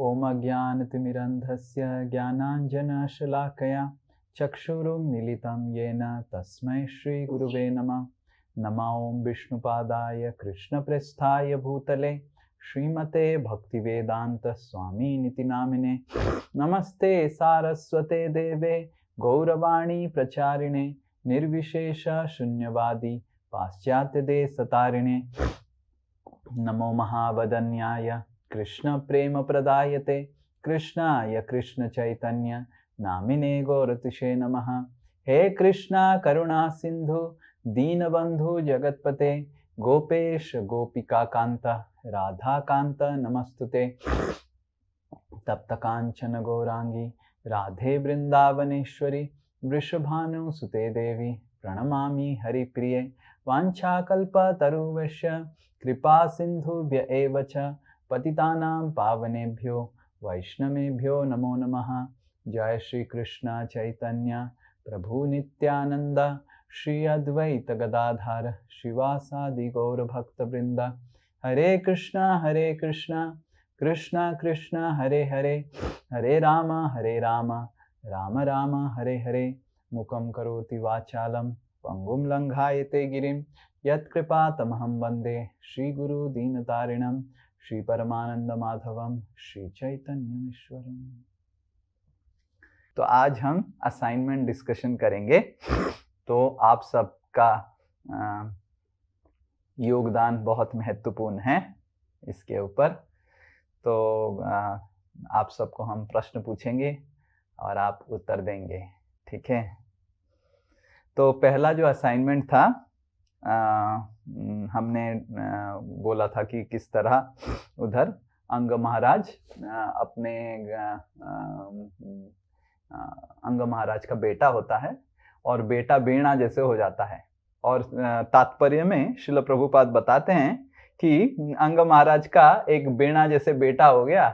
ॐ ज्ञानतिमिरन्ध्रस्य ज्ञानाञ्जनशलाकया चक्षुरुं निलितं येन तस्मै श्रीगुरुवे नमः नम ॐ विष्णुपादाय कृष्णप्रस्थाय भूतले श्रीमते भक्तिवेदान्तस्वामिनिति नामिने नमस्ते सारस्वते देवे गौरवाणी प्रचारिणे निर्विशेषशून्यवादि पाश्चात्यदे सतारिणे नमो महावदन्याय कृष्णप्रेमप्रदायते कृष्णाय कृष्णचैतन्य नामिने गो नमः हे कृष्णा दीनबन्धु जगत्पते गोपेश गोपिकान्त राधाकान्त नमस्तुते तप्तकाञ्चनगौराङ्गि राधे बृन्दावनेश्वरि वृषभानुसुते देवी प्रणमामि हरिप्रिये वाञ्छाकल्पतरुवश्य कृपासिन्धुव्य एव च पतितानां पावनेभ्यो वैष्णवेभ्यो नमो नमः जय श्रीकृष्ण प्रभु प्रभुनित्यानन्द श्री अद्वैतगदाधार श्रीवासादिगौरभक्तवृन्द हरे कृष्ण हरे कृष्ण कृष्ण कृष्ण हरे हरे हरे राम हरे राम राम राम हरे हरे मुखं करोति वाचालं पङ्गुं लङ्घायते गिरिं यत्कृपातमहं वन्दे श्रीगुरुदीनतारिणं श्री परमानंद माधवम श्री चैतन्य ईश्वरम तो आज हम असाइनमेंट डिस्कशन करेंगे तो आप सबका योगदान बहुत महत्वपूर्ण है इसके ऊपर तो आ, आप सबको हम प्रश्न पूछेंगे और आप उत्तर देंगे ठीक है तो पहला जो असाइनमेंट था हमने बोला था कि किस तरह उधर अंग महाराज अपने अंग महाराज का बेटा होता है और बेटा बेणा जैसे हो जाता है और तात्पर्य में शिल प्रभुपाद बताते हैं कि अंग महाराज का एक बेणा जैसे बेटा हो गया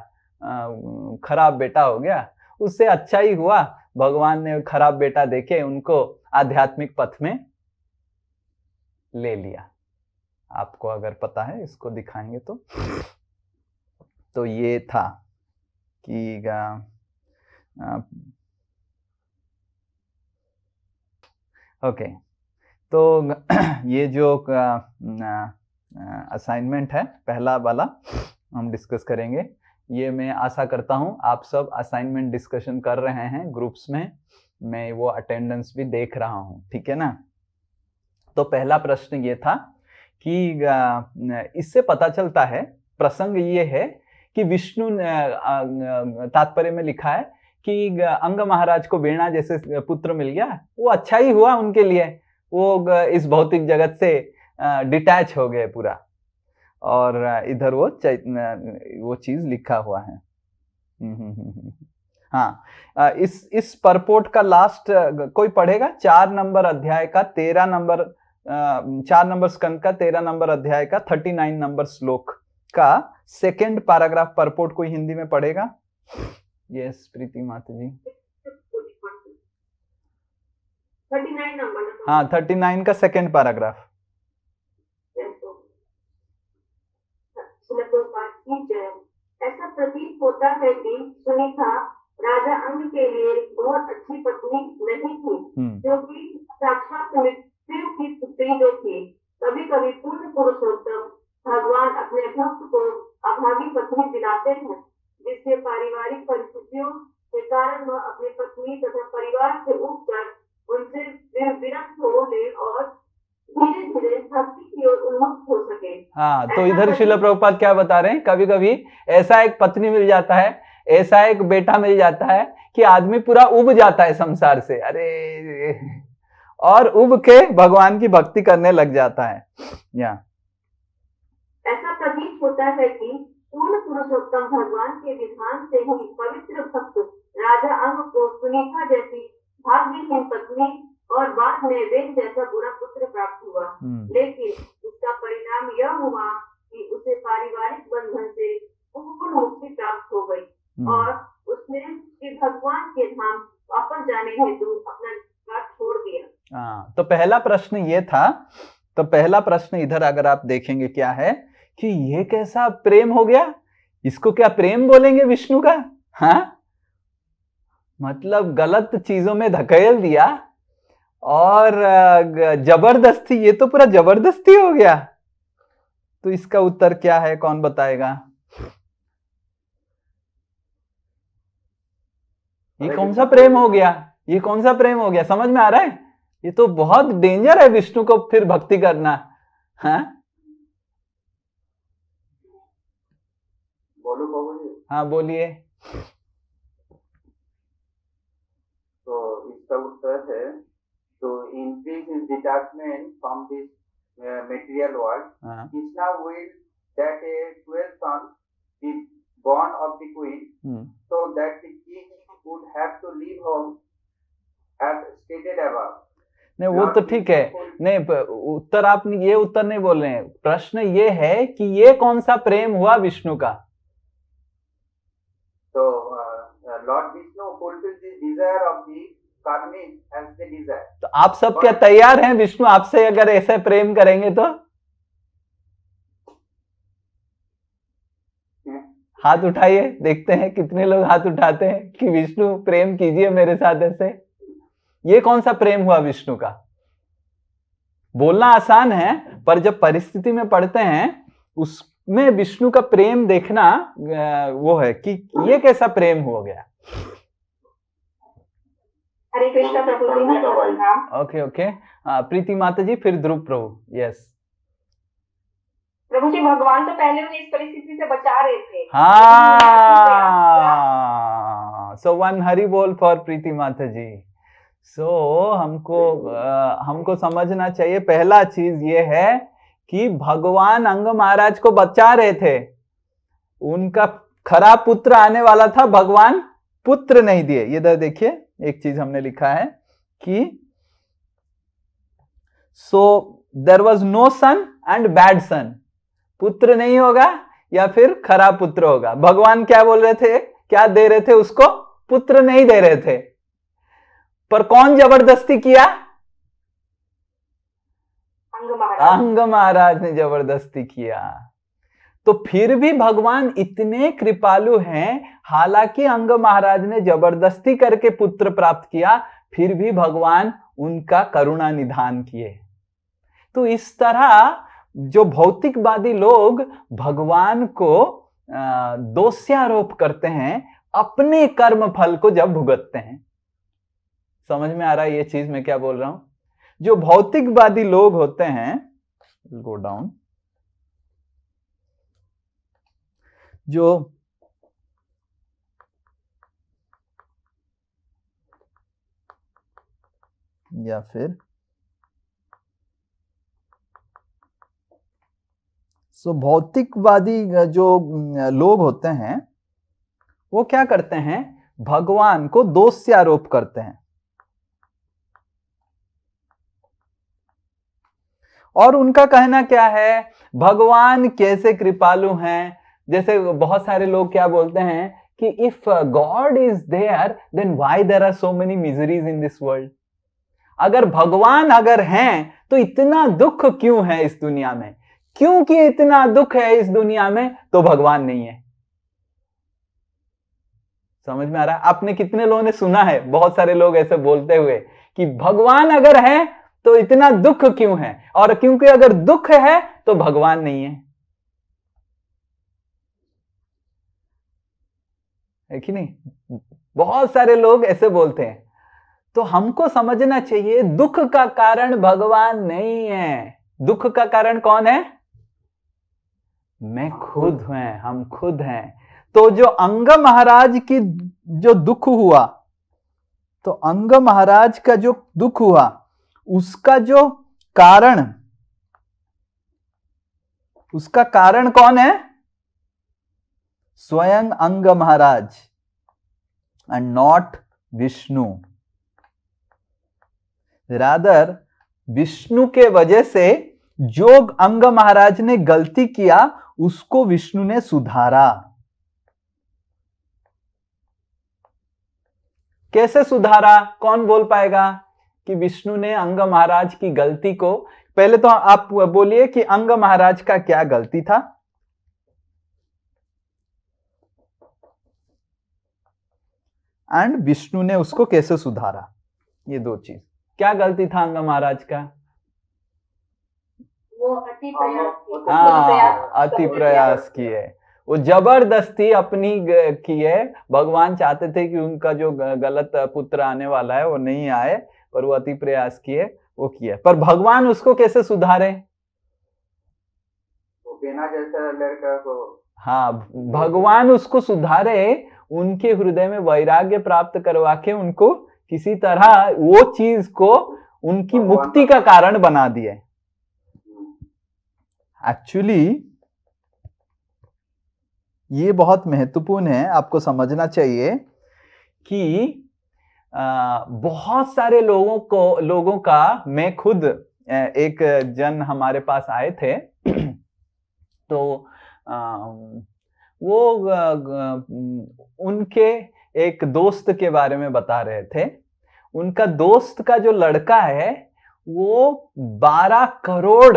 खराब बेटा हो गया उससे अच्छा ही हुआ भगवान ने खराब बेटा देखे उनको आध्यात्मिक पथ में ले लिया आपको अगर पता है इसको दिखाएंगे तो तो ये था कि ओके तो ये जो असाइनमेंट है पहला वाला हम डिस्कस करेंगे ये मैं आशा करता हूँ आप सब असाइनमेंट डिस्कशन कर रहे हैं ग्रुप्स में मैं वो अटेंडेंस भी देख रहा हूँ ठीक है ना तो पहला प्रश्न ये था कि इससे पता चलता है प्रसंग ये है कि विष्णु तात्पर्य में लिखा है कि अंग महाराज को वीणा जैसे पुत्र मिल गया वो अच्छा ही हुआ उनके लिए वो इस भौतिक जगत से डिटैच हो गए पूरा और इधर वो वो चीज लिखा हुआ है हम्म, हम्म, हम्म, हाँ इस इस परपोर्ट का लास्ट कोई पढ़ेगा चार नंबर अध्याय का तेरह नंबर चार नंबर स्कंद का तेरह नंबर अध्याय का थर्टी नाइन नंबर श्लोक का सेकेंड पैराग्राफ परपोर्ट कोई हिंदी में पढ़ेगा यस प्रीति माता जी हाँ थर्टी नाइन का सेकेंड तो पैराग्राफ ऐसा प्रतीत होता है कि सुनीता राजा अंग के लिए बहुत अच्छी पत्नी नहीं थी हम्म। क्योंकि साक्षात शिव की पुत्री जो थी कभी कभी पूर्ण पुरुषोत्तम भगवान अपने भक्त को अभागी पत्नी दिलाते थे जिससे पारिवारिक परिस्थितियों के कारण वह अपनी पत्नी तथा परिवार से उठकर उनसे विरक्त हो ले और धीरे धीरे भक्ति की ओर उन्मुक्त हो सके हाँ तो इधर शिल प्रभुपात क्या बता रहे हैं कभी कभी ऐसा एक पत्नी मिल जाता है ऐसा एक बेटा मिल जाता है कि आदमी पूरा उब जाता है संसार से अरे और उब के भगवान की भक्ति करने लग जाता है या ऐसा प्रतीत होता है कि पूर्ण पुरुषोत्तम भगवान के विधान से ही पवित्र भक्त राजा अंग को सुनीता जैसी भाग्य की पत्नी और बाद में वेद जैसा बुरा पुत्र प्राप्त हुआ हम्म। लेकिन उसका परिणाम यह हुआ कि उसे पारिवारिक बंधन से पूर्ण मुक्ति प्राप्त हो गई हम्म। और उसने श्री भगवान के धाम वापस जाने हेतु अपना घर छोड़ दिया हाँ तो पहला प्रश्न ये था तो पहला प्रश्न इधर अगर आप देखेंगे क्या है कि ये कैसा प्रेम हो गया इसको क्या प्रेम बोलेंगे विष्णु का हाँ मतलब गलत चीजों में धकेल दिया और जबरदस्ती ये तो पूरा जबरदस्ती हो गया तो इसका उत्तर क्या है कौन बताएगा ये कौन सा तो प्रेम हो गया ये कौन सा प्रेम हो गया समझ में आ रहा है ये तो बहुत डेंजर है विष्णु को फिर भक्ति करना हाँ हाँ बोलिए तो इसका उत्तर है तो increase in detachment from this material world Krishna will that a that son is born of the queen so that hmm. so would have to leave home as stated above. नहीं वो तो ठीक है नहीं उत्तर आप ये उत्तर नहीं बोल रहे हैं प्रश्न ये है कि ये कौन सा प्रेम हुआ विष्णु का तो lord Vishnu desire of the karmic the desire तो आप सब क्या तैयार हैं विष्णु आपसे अगर ऐसे प्रेम करेंगे तो हाथ उठाइए देखते हैं कितने लोग हाथ उठाते हैं कि विष्णु प्रेम कीजिए मेरे साथ ऐसे ये कौन सा प्रेम हुआ विष्णु का बोलना आसान है पर जब परिस्थिति में पढ़ते हैं उसमें विष्णु का प्रेम देखना वो है कि ये कैसा प्रेम हो गया हरे कृष्णा प्रभु ओके ओके प्रीति माता जी फिर ध्रुव प्रभु यस क्योंकि भगवान तो पहले उन्हें इस परिस्थिति से बचा रहे थे हाँ सो वन हरि बोल फॉर प्रीति माता जी सो so, हमको आ, हमको समझना चाहिए पहला चीज ये है कि भगवान अंग महाराज को बचा रहे थे उनका खराब पुत्र आने वाला था भगवान पुत्र नहीं दिए इधर देखिए एक चीज हमने लिखा है कि so there was no son and bad son पुत्र नहीं होगा या फिर खराब पुत्र होगा भगवान क्या बोल रहे थे क्या दे रहे थे उसको पुत्र नहीं दे रहे थे पर कौन जबरदस्ती किया अंग महाराज ने जबरदस्ती किया तो फिर भी भगवान इतने कृपालु हैं हालांकि अंग महाराज ने जबरदस्ती करके पुत्र प्राप्त किया फिर भी भगवान उनका करुणा निधान किए तो इस तरह जो भौतिकवादी लोग भगवान को दोष्यारोप करते हैं अपने कर्म फल को जब भुगतते हैं समझ में आ रहा है ये चीज मैं क्या बोल रहा हूं जो भौतिकवादी लोग होते हैं गो डाउन जो या फिर सो so, भौतिकवादी जो लोग होते हैं वो क्या करते हैं भगवान को दोष से आरोप करते हैं और उनका कहना क्या है भगवान कैसे कृपालु हैं जैसे बहुत सारे लोग क्या बोलते हैं कि if God is there then why there are so many miseries in this world अगर भगवान अगर हैं तो इतना दुख क्यों है इस दुनिया में क्योंकि इतना दुख है इस दुनिया में तो भगवान नहीं है समझ में आ रहा है आपने कितने लोगों ने सुना है बहुत सारे लोग ऐसे बोलते हुए कि भगवान अगर है तो इतना दुख क्यों है और क्योंकि अगर दुख है तो भगवान नहीं है कि नहीं बहुत सारे लोग ऐसे बोलते हैं तो हमको समझना चाहिए दुख का कारण भगवान नहीं है दुख का कारण कौन है मैं खुद हूं हम खुद हैं तो जो अंग महाराज की जो दुख हुआ तो अंग महाराज का जो दुख हुआ उसका जो कारण उसका कारण कौन है स्वयं अंग महाराज and not Vishnu rather Vishnu के वजह से जो अंग महाराज ने गलती किया उसको विष्णु ने सुधारा कैसे सुधारा कौन बोल पाएगा कि विष्णु ने अंग महाराज की गलती को पहले तो आप बोलिए कि अंग महाराज का क्या गलती था एंड विष्णु ने उसको कैसे सुधारा ये दो चीज क्या गलती था अंग महाराज का हाँ, तो हाँ अति प्रयास किए वो जबरदस्ती अपनी की है भगवान चाहते थे कि उनका जो गलत पुत्र आने वाला है वो नहीं आए पर वो अति प्रयास किए वो किया पर भगवान उसको कैसे सुधारे बिना जैसा लड़का को हाँ भगवान उसको सुधारे उनके हृदय में वैराग्य प्राप्त करवा के उनको किसी तरह वो चीज को उनकी मुक्ति का कारण बना दिए एक्चुअली ये बहुत महत्वपूर्ण है आपको समझना चाहिए कि आ, बहुत सारे लोगों को लोगों का मैं खुद एक जन हमारे पास आए थे तो आ, वो उनके एक दोस्त के बारे में बता रहे थे उनका दोस्त का जो लड़का है वो 12 करोड़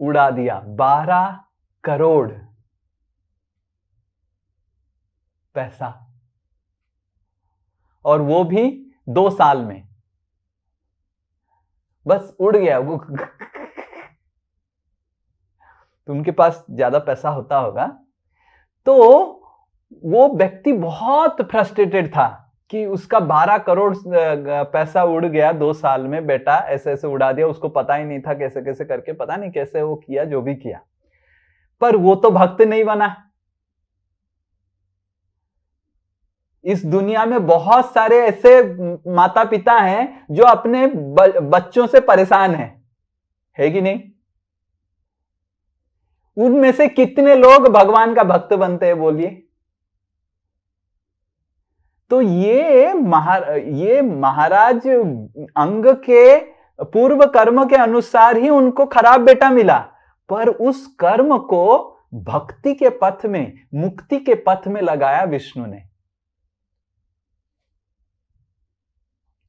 उड़ा दिया बारह करोड़ पैसा और वो भी दो साल में बस उड़ गया वो तो उनके पास ज्यादा पैसा होता होगा तो वो व्यक्ति बहुत फ्रस्ट्रेटेड था कि उसका बारह करोड़ पैसा उड़ गया दो साल में बेटा ऐसे ऐसे उड़ा दिया उसको पता ही नहीं था कैसे कैसे करके पता नहीं कैसे वो किया जो भी किया पर वो तो भक्त नहीं बना इस दुनिया में बहुत सारे ऐसे माता पिता हैं जो अपने बच्चों से परेशान हैं है कि नहीं उनमें से कितने लोग भगवान का भक्त बनते हैं बोलिए तो ये महार ये महाराज अंग के पूर्व कर्म के अनुसार ही उनको खराब बेटा मिला पर उस कर्म को भक्ति के पथ में मुक्ति के पथ में लगाया विष्णु ने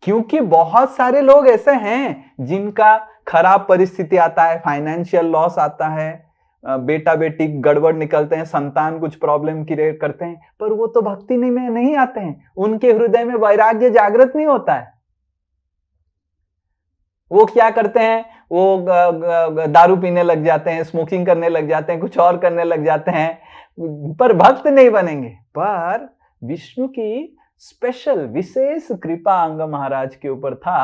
क्योंकि बहुत सारे लोग ऐसे हैं जिनका खराब परिस्थिति आता है फाइनेंशियल लॉस आता है बेटा बेटी गड़बड़ निकलते हैं संतान कुछ प्रॉब्लम क्रिएट करते हैं पर वो तो भक्ति नहीं में नहीं आते हैं उनके हृदय में वैराग्य जागृत नहीं होता है वो क्या करते हैं वो दारू पीने लग जाते हैं स्मोकिंग करने लग जाते हैं कुछ और करने लग जाते हैं पर भक्त नहीं बनेंगे पर विष्णु की स्पेशल विशेष कृपा अंग महाराज के ऊपर था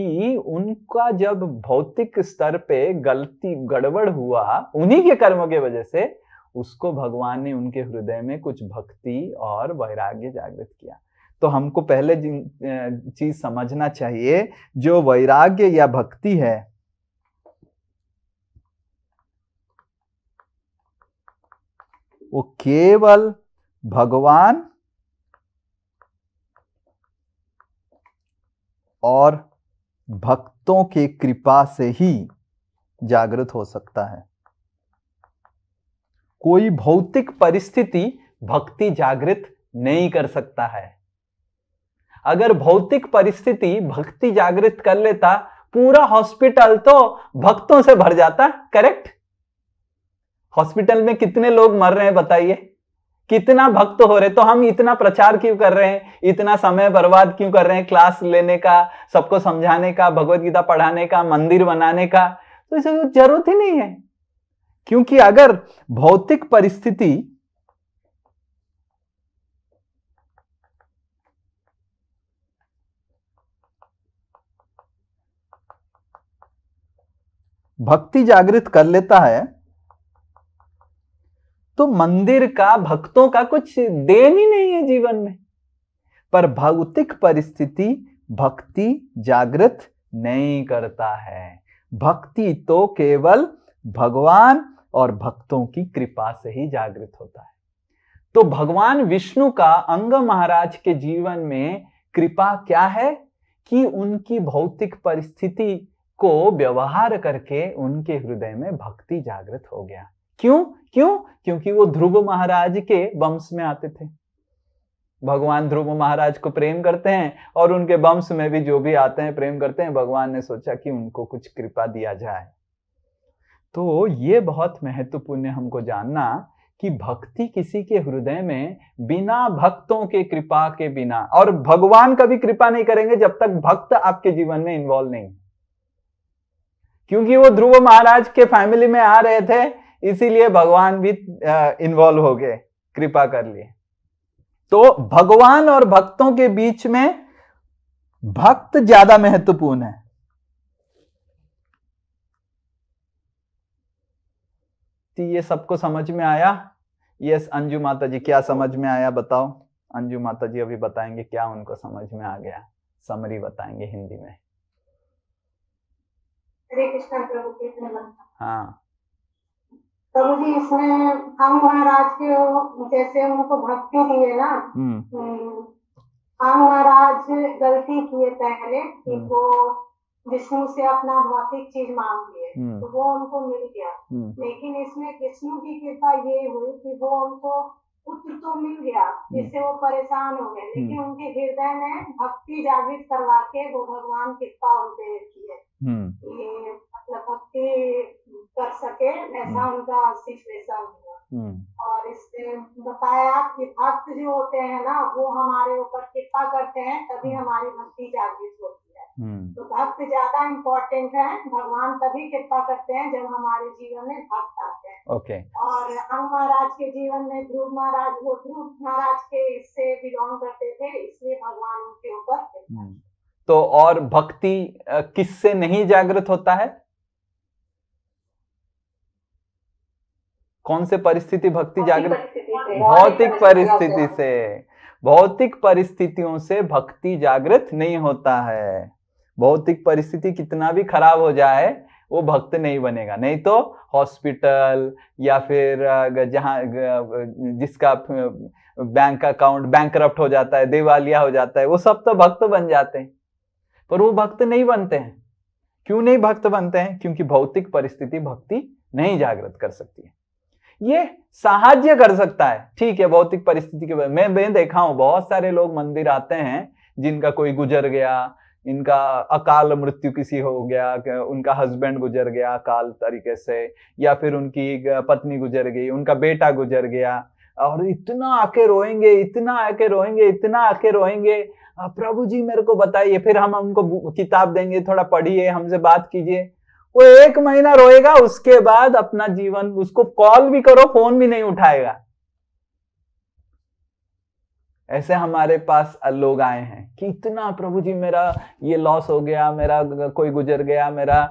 कि उनका जब भौतिक स्तर पे गलती गड़बड़ हुआ उन्हीं के कर्मों के वजह से उसको भगवान ने उनके हृदय में कुछ भक्ति और वैराग्य जागृत किया तो हमको पहले चीज समझना चाहिए जो वैराग्य या भक्ति है वो केवल भगवान और भक्तों के कृपा से ही जागृत हो सकता है कोई भौतिक परिस्थिति भक्ति जागृत नहीं कर सकता है अगर भौतिक परिस्थिति भक्ति जागृत कर लेता पूरा हॉस्पिटल तो भक्तों से भर जाता करेक्ट हॉस्पिटल में कितने लोग मर रहे हैं बताइए कितना भक्त हो रहे तो हम इतना प्रचार क्यों कर रहे हैं इतना समय बर्बाद क्यों कर रहे हैं क्लास लेने का सबको समझाने का भगवत गीता पढ़ाने का मंदिर बनाने का तो इसे तो जरूरत ही नहीं है क्योंकि अगर भौतिक परिस्थिति भक्ति जागृत कर लेता है तो मंदिर का भक्तों का कुछ देन ही नहीं है जीवन में पर भौतिक परिस्थिति भक्ति जागृत नहीं करता है भक्ति तो केवल भगवान और भक्तों की कृपा से ही जागृत होता है तो भगवान विष्णु का अंग महाराज के जीवन में कृपा क्या है कि उनकी भौतिक परिस्थिति को व्यवहार करके उनके हृदय में भक्ति जागृत हो गया क्यों क्यों क्योंकि वो ध्रुव महाराज के वंश में आते थे भगवान ध्रुव महाराज को प्रेम करते हैं और उनके वंश में भी जो भी आते हैं प्रेम करते हैं भगवान ने सोचा कि उनको कुछ कृपा दिया जाए तो ये बहुत महत्वपूर्ण हमको जानना कि भक्ति किसी के हृदय में बिना भक्तों के कृपा के बिना और भगवान कभी कृपा नहीं करेंगे जब तक भक्त आपके जीवन में इन्वॉल्व नहीं क्योंकि वो ध्रुव महाराज के फैमिली में आ रहे थे इसीलिए भगवान भी इन्वॉल्व हो गए कृपा कर लिए तो भगवान और भक्तों के बीच में भक्त ज्यादा महत्वपूर्ण है ये सबको समझ में आया यस अंजू माता जी क्या समझ में आया बताओ अंजू माता जी अभी बताएंगे क्या उनको समझ में आ गया समरी बताएंगे हिंदी में हाँ तो जी इसमें हम महाराज के जैसे उनको भक्ति है ना हम्म। हम्म, हम महाराज गलती किए पहले कि हम्म। वो विष्णु से अपना भौतिक चीज मांग लिए तो वो उनको मिल गया लेकिन इसमें विष्णु की कृपा ये हुई कि वो उनको पुत्र तो मिल गया जिससे वो परेशान हो गए लेकिन उनके हृदय में भक्ति जागृत करवा के वो भगवान कृपा उनपे की है मतलब भक्ति कर सके ऐसा उनका सिचुएशन हुआ और इसने बताया कि भक्त जो होते हैं ना वो हमारे ऊपर कृपा करते हैं तभी हम्म। हमारी भक्ति जागृत होती है हम्म। तो भक्त ज्यादा इम्पोर्टेंट है भगवान तभी कृपा करते हैं जब हमारे जीवन में भक्त आते हैं ओके और अंग महाराज के जीवन में ध्रुव महाराज वो ध्रुव महाराज के इससे बिलोंग करते थे इसलिए भगवान उनके ऊपर हम्म। तो और भक्ति किससे नहीं जागृत होता है कौन से परिस्थिति भक्ति जागृत भौतिक परिस्थिति से भौतिक परिस्थितियों से भक्ति जागृत नहीं होता है भौतिक परिस्थिति कितना भी खराब हो जाए वो भक्त नहीं बनेगा नहीं तो हॉस्पिटल या फिर जहाँ जिसका बैंक अकाउंट बैंक हो जाता है देवालिया हो जाता है वो सब तो भक्त बन जाते हैं पर वो भक्त नहीं बनते हैं क्यों नहीं भक्त बनते हैं क्योंकि भौतिक परिस्थिति भक्ति नहीं जागृत कर सकती है ये सहाज्य कर सकता है ठीक है भौतिक परिस्थिति के बारे में मैं देखा हूं बहुत सारे लोग मंदिर आते हैं जिनका कोई गुजर गया इनका अकाल मृत्यु किसी हो गया उनका हस्बैंड गुजर गया अकाल तरीके से या फिर उनकी पत्नी गुजर गई उनका बेटा गुजर गया और इतना आके रोएंगे इतना आके रोएंगे इतना आके रोएंगे प्रभु जी मेरे को बताइए फिर हम उनको किताब देंगे थोड़ा पढ़िए हमसे बात कीजिए वो एक महीना रोएगा उसके बाद अपना जीवन उसको कॉल भी करो फोन भी नहीं उठाएगा ऐसे हमारे पास लोग आए हैं कि इतना प्रभु जी मेरा ये लॉस हो गया मेरा कोई गुजर गया मेरा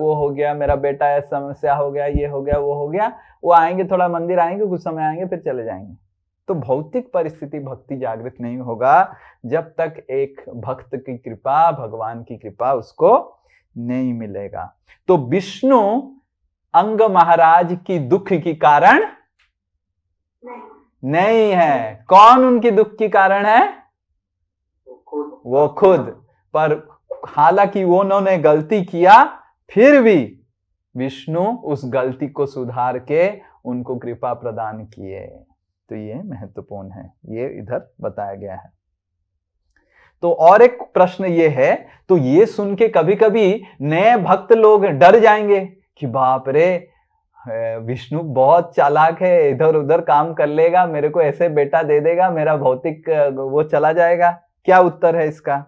वो हो गया मेरा बेटा ऐसा समस्या हो गया ये हो गया वो हो गया वो आएंगे थोड़ा मंदिर आएंगे कुछ समय आएंगे फिर चले जाएंगे तो भौतिक परिस्थिति भक्ति जागृत नहीं होगा जब तक एक भक्त की कृपा भगवान की कृपा उसको नहीं मिलेगा तो विष्णु अंग महाराज की दुख की कारण नहीं है कौन उनकी दुख की कारण है वो खुद पर हालांकि उन्होंने गलती किया फिर भी विष्णु उस गलती को सुधार के उनको कृपा प्रदान किए तो ये महत्वपूर्ण है ये इधर बताया गया है तो और एक प्रश्न ये है तो ये सुन के कभी कभी नए भक्त लोग डर जाएंगे कि बाप रे विष्णु बहुत चालाक है इधर उधर काम कर लेगा मेरे को ऐसे बेटा दे देगा मेरा भौतिक वो चला जाएगा क्या उत्तर है इसका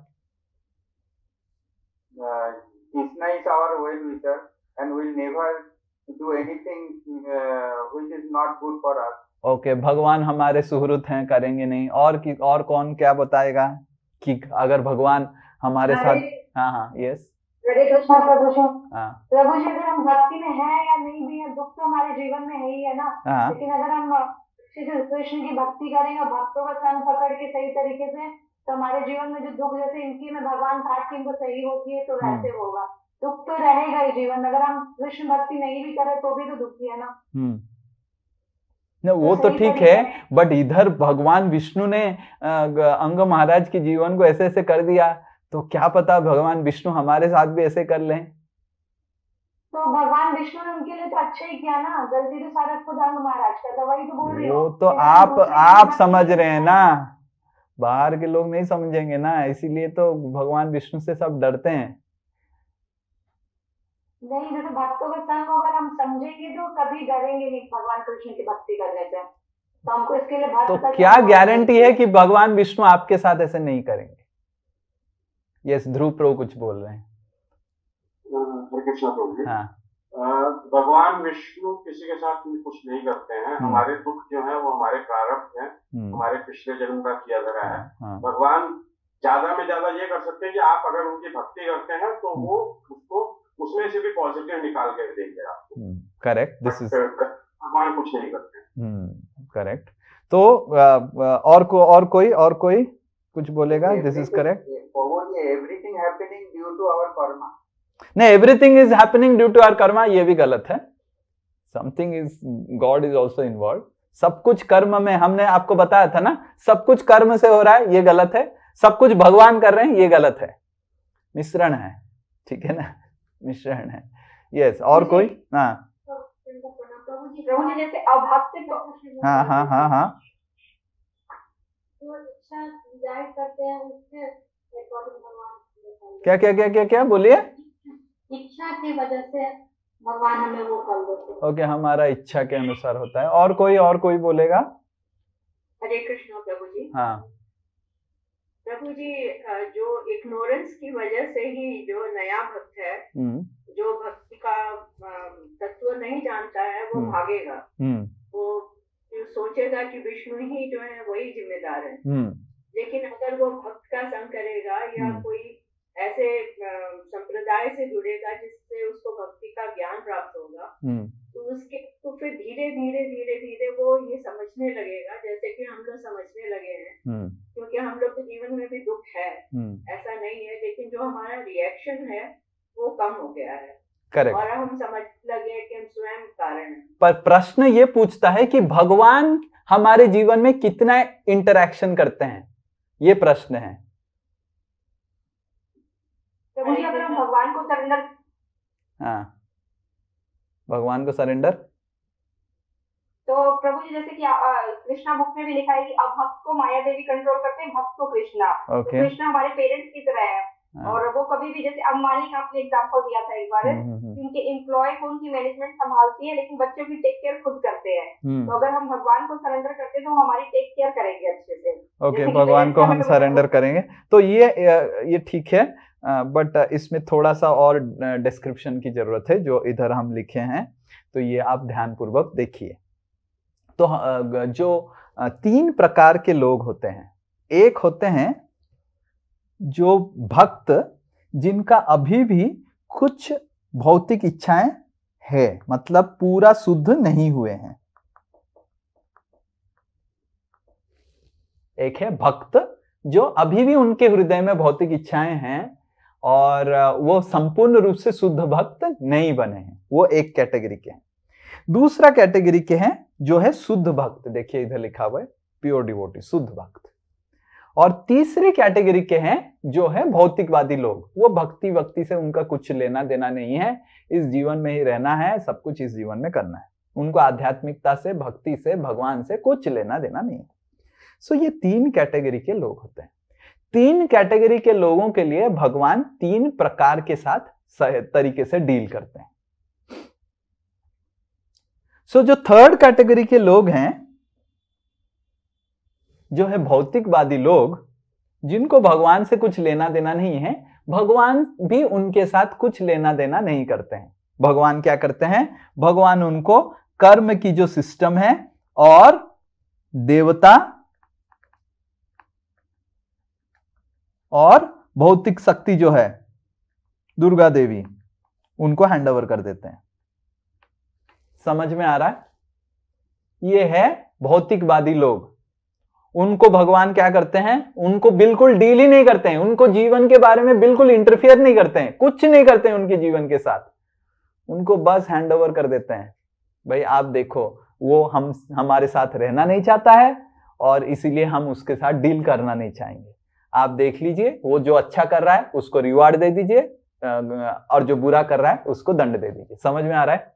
ओके uh, uh, भगवान हमारे सुहृत हैं करेंगे नहीं और की और कौन क्या बताएगा कि अगर भगवान हमारे साथ हाँ हाँ यस हरे कृष्णा प्रभु जी हाँ। प्रभु जी अगर हम भक्ति में है या नहीं भी है दुख तो हमारे जीवन में है ही है ना हाँ। लेकिन अगर हम श्री कृष्ण की भक्ति करेंगे और भक्तों का संग पकड़ के सही तरीके से तो हमारे जीवन में जो दुख जैसे इनकी में भगवान काटती इनको सही होती है तो वैसे हम्म। होगा दुख तो रहेगा ही जीवन अगर हम कृष्ण भक्ति नहीं भी करें तो भी तो दुखी है ना हम्म। ना वो तो ठीक है बट इधर भगवान विष्णु ने अंग महाराज के जीवन को ऐसे ऐसे कर दिया तो क्या पता भगवान विष्णु हमारे साथ भी ऐसे कर लें तो भगवान विष्णु ने उनके लिए तो अच्छा ही किया ना गलती तो सारा खुद अंग महाराज का तो वही तो बोल रहे हो तो, तो आप आप समझ रहे हैं ना बाहर के लोग नहीं समझेंगे ना इसीलिए तो भगवान विष्णु से सब डरते हैं नहीं जैसे भक्तों के संग अगर हम समझेंगे तो कभी डरेंगे नहीं भगवान कृष्ण की भक्ति करने से तो हमको इसके लिए भक्त तो क्या गारंटी है कि भगवान विष्णु आपके साथ ऐसे नहीं करेंगे यस ध्रुव प्रो कुछ बोल रहे हैं हाँ। भगवान विष्णु किसी के साथ कुछ नहीं करते हैं हम्म। हमारे दुख जो है वो हमारे प्रारब्ध है हम्म। हमारे पिछले जन्म का किया गया है हाँ, हाँ। भगवान ज्यादा में ज्यादा ये कर सकते हैं कि आप अगर उनकी भक्ति करते हैं तो हम्म। वो उसको उसमें से भी पॉजिटिव निकाल कर देंगे आपको करेक्ट दिस इज भगवान कुछ नहीं करते करेक्ट हम्म, तो और को और कोई और कोई कुछ बोलेगा this is correct everything happening due to our karma नहीं everything is happening due to our karma ये भी गलत है something is God is also involve सब कुछ कर्म में हमने आपको बताया था ना सब कुछ कर्म से हो रहा है ये गलत है सब कुछ भगवान कर रहे हैं ये गलत है मिश्रण है ठीक है ना मिश्रण है यस और कोई हाँ।, हाँ, हाँ, हाँ क्या क्या क्या क्या क्या बोलिए इच्छा की वजह से भगवान हमें वो कर देते हैं ओके हमारा इच्छा के अनुसार होता है और कोई और कोई बोलेगा हरे कृष्ण प्रभु जी हाँ प्रभु जी जो इग्नोरेंस की वजह से ही जो नया भक्त है हम्म। जो भक्ति का तत्व नहीं जानता है वो हम्म। भागेगा हम्म। वो सोचेगा कि विष्णु ही जो है वही जिम्मेदार है लेकिन अगर वो भक्त का संग करेगा या कोई ऐसे संप्रदाय से जुड़ेगा जिससे उसको भक्ति का ज्ञान प्राप्त होगा तो उसके तो फिर धीरे धीरे धीरे धीरे वो ये समझने लगेगा जैसे कि हम लोग समझने लगे हैं हम्म। क्योंकि हम लोग के जीवन में भी दुख है हम्म। ऐसा नहीं है लेकिन जो हमारा रिएक्शन है वो कम हो गया है करेक्ट और हम समझ लगे कि हम स्वयं कारण पर प्रश्न ये पूछता है कि भगवान हमारे जीवन में कितना इंटरेक्शन करते हैं ये प्रश्न है तो अगर हम भगवान को सरेंडर हाँ भगवान को सरेंडर तो प्रभु जी जैसे कि कृष्णा बुक में भी लिखा है कि अब भक्त को माया देवी कंट्रोल करते हैं भक्त को कृष्णा तो okay. तो कृष्णा हमारे पेरेंट्स की तरह है हाँ। और वो कभी भी जैसे अंबानी का आपने एग्जाम्पल दिया था एक बार हम्म, हम्म, हम्म। उनके एम्प्लॉय को उनकी मैनेजमेंट संभालती है लेकिन बच्चों की टेक केयर खुद करते हैं तो अगर हम भगवान को सरेंडर करते हैं तो हमारी टेक केयर करेंगे अच्छे से ओके okay, भगवान को हम सरेंडर तो करेंगे तो ये ये ठीक है बट इसमें थोड़ा सा और डिस्क्रिप्शन की ज़रूरत है जो इधर हम लिखे हैं तो ये आप ध्यानपूर्वक देखिए तो जो तीन प्रकार के लोग होते हैं एक होते हैं जो भक्त जिनका अभी भी कुछ भौतिक इच्छाएं है मतलब पूरा शुद्ध नहीं हुए हैं एक है भक्त जो अभी भी उनके हृदय में भौतिक इच्छाएं हैं और वो संपूर्ण रूप से शुद्ध भक्त नहीं बने हैं वो एक कैटेगरी के हैं दूसरा कैटेगरी के हैं जो है शुद्ध भक्त देखिए इधर लिखा हुआ है प्योर डिवोटी शुद्ध भक्त और तीसरे कैटेगरी के हैं जो है भौतिकवादी लोग वो भक्ति भक्ति से उनका कुछ लेना देना नहीं है इस जीवन में ही रहना है सब कुछ इस जीवन में करना है उनको आध्यात्मिकता से भक्ति से भगवान से कुछ लेना देना नहीं है सो ये तीन कैटेगरी के लोग होते हैं तीन कैटेगरी के लोगों के लिए भगवान तीन प्रकार के साथ तरीके से डील करते हैं सो so, जो थर्ड कैटेगरी के लोग हैं जो है भौतिकवादी लोग जिनको भगवान से कुछ लेना देना नहीं है भगवान भी उनके साथ कुछ लेना देना नहीं करते हैं भगवान क्या करते हैं भगवान उनको कर्म की जो सिस्टम है और देवता और भौतिक शक्ति जो है दुर्गा देवी उनको हैंड ओवर कर देते हैं समझ में आ रहा है ये है भौतिकवादी लोग उनको भगवान क्या करते हैं उनको बिल्कुल डील ही नहीं करते हैं उनको जीवन के बारे में बिल्कुल इंटरफेयर नहीं करते हैं कुछ नहीं करते हैं उनके जीवन के साथ उनको बस हैंड ओवर कर देते हैं भाई आप देखो वो हम हमारे साथ रहना नहीं चाहता है और इसीलिए हम उसके साथ डील करना नहीं चाहेंगे आप देख लीजिए वो जो अच्छा कर रहा है उसको रिवार्ड दे दीजिए और जो बुरा कर रहा है उसको दंड दे दीजिए समझ में आ रहा है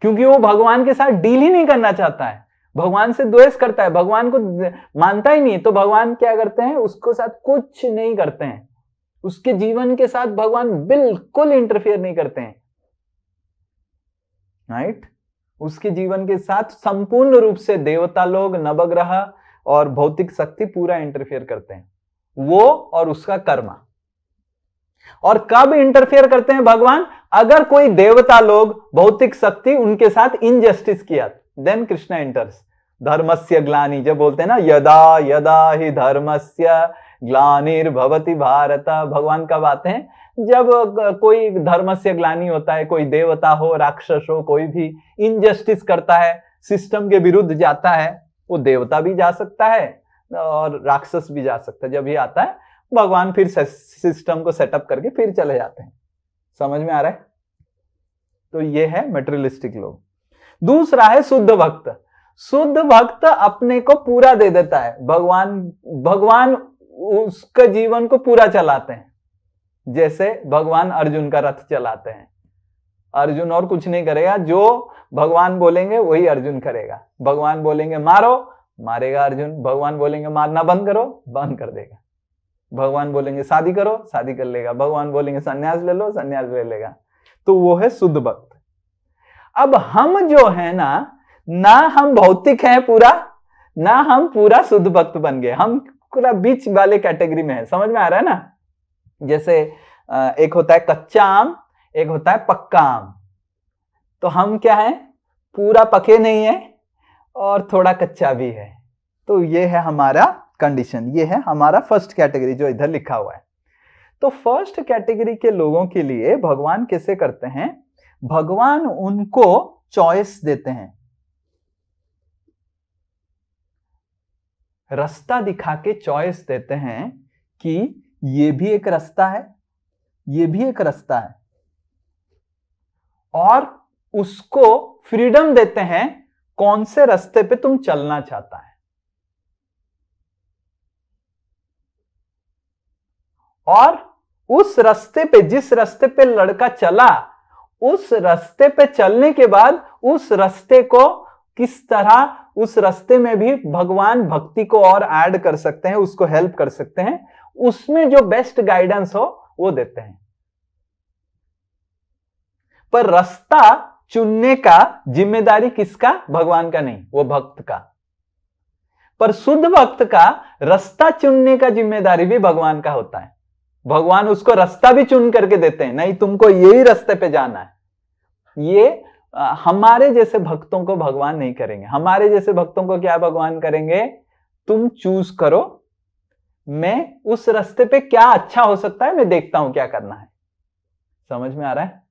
क्योंकि वो भगवान के साथ डील ही नहीं करना चाहता है भगवान से द्वेष करता है भगवान को मानता ही नहीं तो भगवान क्या करते हैं उसके साथ कुछ नहीं करते हैं उसके जीवन के साथ भगवान बिल्कुल इंटरफेयर नहीं करते हैं राइट उसके जीवन के साथ संपूर्ण रूप से देवता लोग नवग्रह और भौतिक शक्ति पूरा इंटरफेयर करते हैं वो और उसका कर्म और कब इंटरफेयर करते हैं भगवान अगर कोई देवता लोग भौतिक शक्ति उनके साथ इनजस्टिस किया देन कृष्णा इंटर्स धर्मस्य ग्लानी जब बोलते हैं ना यदा यदा ही धर्मस्य भवती भारत भगवान कब आते हैं जब कोई धर्म से ग्लानी होता है कोई देवता हो राक्षस हो कोई भी इनजस्टिस करता है सिस्टम के विरुद्ध जाता है वो देवता भी जा सकता है और राक्षस भी जा सकता है जब ये आता है भगवान फिर सिस्टम को सेटअप करके फिर चले जाते हैं समझ में आ रहा है तो ये है मेटेरियलिस्टिक लोग दूसरा है शुद्ध भक्त शुद्ध भक्त अपने को पूरा दे देता है भगवान भगवान उसके जीवन को पूरा चलाते हैं जैसे भगवान अर्जुन का रथ चलाते हैं अर्जुन और कुछ नहीं करेगा जो भगवान बोलेंगे वही अर्जुन करेगा भगवान बोलेंगे मारो मारेगा अर्जुन भगवान बोलेंगे मारना बंद करो बंद कर देगा भगवान बोलेंगे शादी करो शादी कर लेगा भगवान बोलेंगे संन्यास ले लो संन्यास ले लेगा तो वो है शुद्ध भक्त अब हम जो है ना ना हम भौतिक हैं पूरा ना हम पूरा शुद्ध भक्त बन गए हम पूरा बीच वाले कैटेगरी में है समझ में आ रहा है ना जैसे एक होता है कच्चा आम एक होता है पक्का आम तो हम क्या है पूरा पके नहीं है और थोड़ा कच्चा भी है तो ये है हमारा कंडीशन ये है हमारा फर्स्ट कैटेगरी जो इधर लिखा हुआ है तो फर्स्ट कैटेगरी के लोगों के लिए भगवान कैसे करते हैं भगवान उनको चॉइस देते हैं रास्ता दिखा के चॉइस देते हैं कि ये भी एक रास्ता है ये भी एक रास्ता है और उसको फ्रीडम देते हैं कौन से रास्ते पे तुम चलना चाहता है और उस रास्ते पे जिस रास्ते पे लड़का चला उस रास्ते पे चलने के बाद उस रास्ते को किस तरह उस रास्ते में भी भगवान भक्ति को और ऐड कर सकते हैं उसको हेल्प कर सकते हैं उसमें जो बेस्ट गाइडेंस हो वो देते हैं पर रास्ता चुनने का जिम्मेदारी किसका भगवान का नहीं वो भक्त का पर शुद्ध भक्त का रास्ता चुनने का जिम्मेदारी भी भगवान का होता है भगवान उसको रास्ता भी चुन करके देते हैं नहीं तुमको यही रास्ते पे जाना है ये हमारे जैसे भक्तों को भगवान नहीं करेंगे हमारे जैसे भक्तों को क्या भगवान करेंगे तुम चूज करो मैं उस रास्ते पे क्या अच्छा हो सकता है मैं देखता हूं क्या करना है समझ में आ रहा है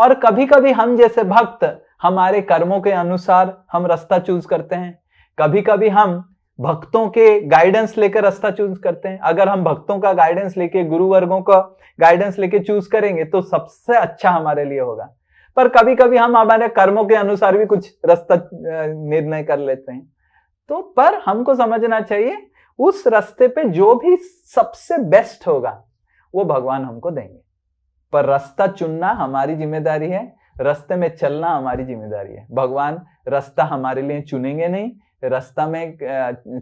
और कभी कभी हम जैसे भक्त हमारे कर्मों के अनुसार हम रास्ता चूज करते हैं कभी कभी हम भक्तों के गाइडेंस लेकर रास्ता चूज करते हैं अगर हम भक्तों का गाइडेंस लेके गुरु वर्गों का गाइडेंस लेके चूज करेंगे तो सबसे अच्छा हमारे लिए होगा पर कभी कभी हम हमारे कर्मों के अनुसार भी कुछ रास्ता निर्णय कर लेते हैं तो पर हमको समझना चाहिए उस रास्ते पे जो भी सबसे बेस्ट होगा वो भगवान हमको देंगे पर रास्ता चुनना हमारी जिम्मेदारी है रास्ते में चलना हमारी जिम्मेदारी है भगवान रास्ता हमारे लिए चुनेंगे नहीं रास्ता में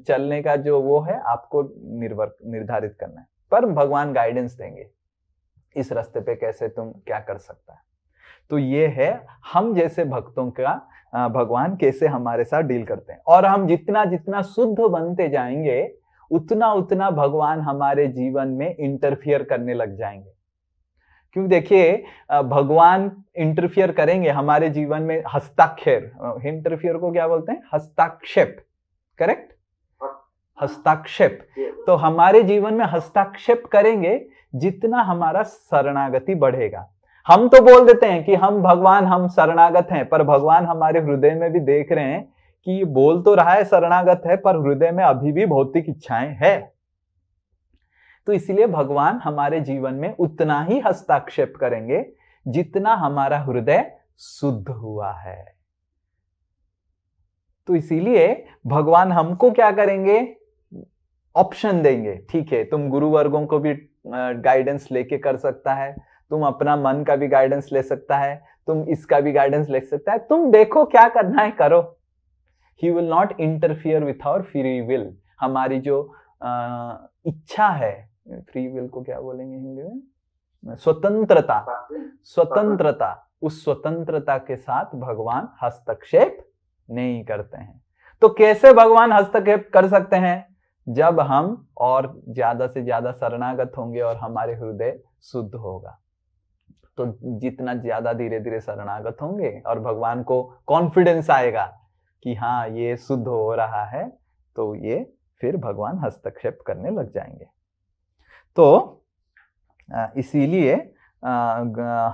चलने का जो वो है आपको निर्भर निर्धारित करना है पर भगवान गाइडेंस देंगे इस रास्ते पे कैसे तुम क्या कर सकता है तो ये है हम जैसे भक्तों का भगवान कैसे हमारे साथ डील करते हैं और हम जितना जितना शुद्ध बनते जाएंगे उतना उतना भगवान हमारे जीवन में इंटरफियर करने लग जाएंगे क्योंकि देखिए भगवान इंटरफियर करेंगे हमारे जीवन में हस्ताक्षर इंटरफियर को क्या बोलते हैं हस्ताक्षेप करेक्ट हाँ। हस्ताक्षेप तो हमारे जीवन में हस्ताक्षेप करेंगे जितना हमारा शरणागति बढ़ेगा हम तो बोल देते हैं कि हम भगवान हम शरणागत हैं पर भगवान हमारे हृदय में भी देख रहे हैं कि बोल तो रहा है शरणागत है पर हृदय में अभी भी भौतिक इच्छाएं है तो इसलिए भगवान हमारे जीवन में उतना ही हस्ताक्षेप करेंगे जितना हमारा हृदय शुद्ध हुआ है तो इसीलिए भगवान हमको क्या करेंगे ऑप्शन देंगे ठीक है तुम गुरु वर्गों को भी गाइडेंस लेके कर सकता है तुम अपना मन का भी गाइडेंस ले सकता है तुम इसका भी गाइडेंस ले सकता है तुम देखो क्या करना है करो he will not interfere with our free will हमारी जो आ, इच्छा है फ्री विल को क्या बोलेंगे हिंदी में स्वतंत्रता हाँ। स्वतंत्रता उस स्वतंत्रता के साथ भगवान हस्तक्षेप नहीं करते हैं तो कैसे भगवान हस्तक्षेप कर सकते हैं जब हम और ज्यादा से ज्यादा शरणागत होंगे और हमारे हृदय शुद्ध होगा तो जितना ज्यादा धीरे धीरे शरणागत होंगे और भगवान को कॉन्फिडेंस आएगा कि हाँ ये शुद्ध हो रहा है तो ये फिर भगवान हस्तक्षेप करने लग जाएंगे तो इसीलिए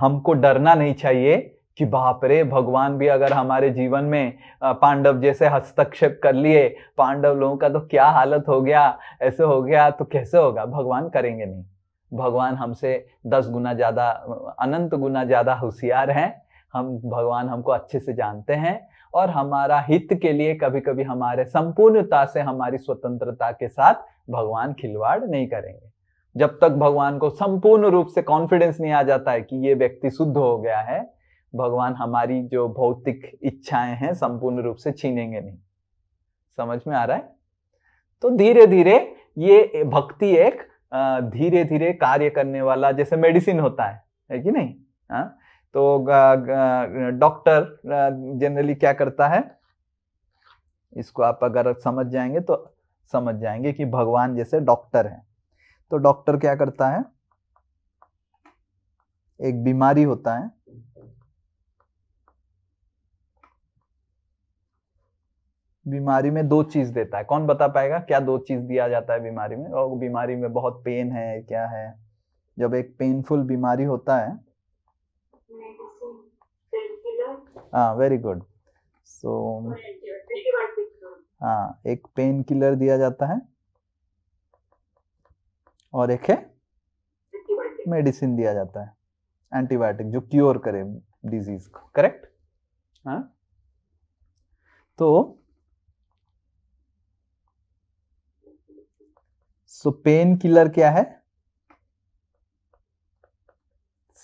हमको डरना नहीं चाहिए कि बाप रे भगवान भी अगर हमारे जीवन में पांडव जैसे हस्तक्षेप कर लिए पांडव लोगों का तो क्या हालत हो गया ऐसे हो गया तो कैसे होगा भगवान करेंगे नहीं भगवान हमसे दस गुना ज़्यादा अनंत गुना ज़्यादा होशियार हैं हम भगवान हमको अच्छे से जानते हैं और हमारा हित के लिए कभी कभी हमारे संपूर्णता से हमारी स्वतंत्रता के साथ भगवान खिलवाड़ नहीं करेंगे जब तक भगवान को संपूर्ण रूप से कॉन्फिडेंस नहीं आ जाता है कि ये व्यक्ति शुद्ध हो गया है भगवान हमारी जो भौतिक इच्छाएं हैं संपूर्ण रूप से छीनेंगे नहीं समझ में आ रहा है तो धीरे धीरे ये भक्ति एक धीरे धीरे कार्य करने वाला जैसे मेडिसिन होता है है कि नहीं हाँ तो डॉक्टर जनरली क्या करता है इसको आप अगर समझ जाएंगे तो समझ जाएंगे कि भगवान जैसे डॉक्टर हैं तो डॉक्टर क्या करता है एक बीमारी होता है बीमारी में दो चीज देता है कौन बता पाएगा क्या दो चीज दिया जाता है बीमारी में और बीमारी में बहुत पेन है क्या है जब एक पेनफुल बीमारी होता है हाँ वेरी गुड सो हाँ एक पेन किलर दिया जाता है और एक है मेडिसिन दिया जाता है एंटीबायोटिक जो क्योर करे डिजीज को करेक्ट हाँ तो सो पेन किलर क्या है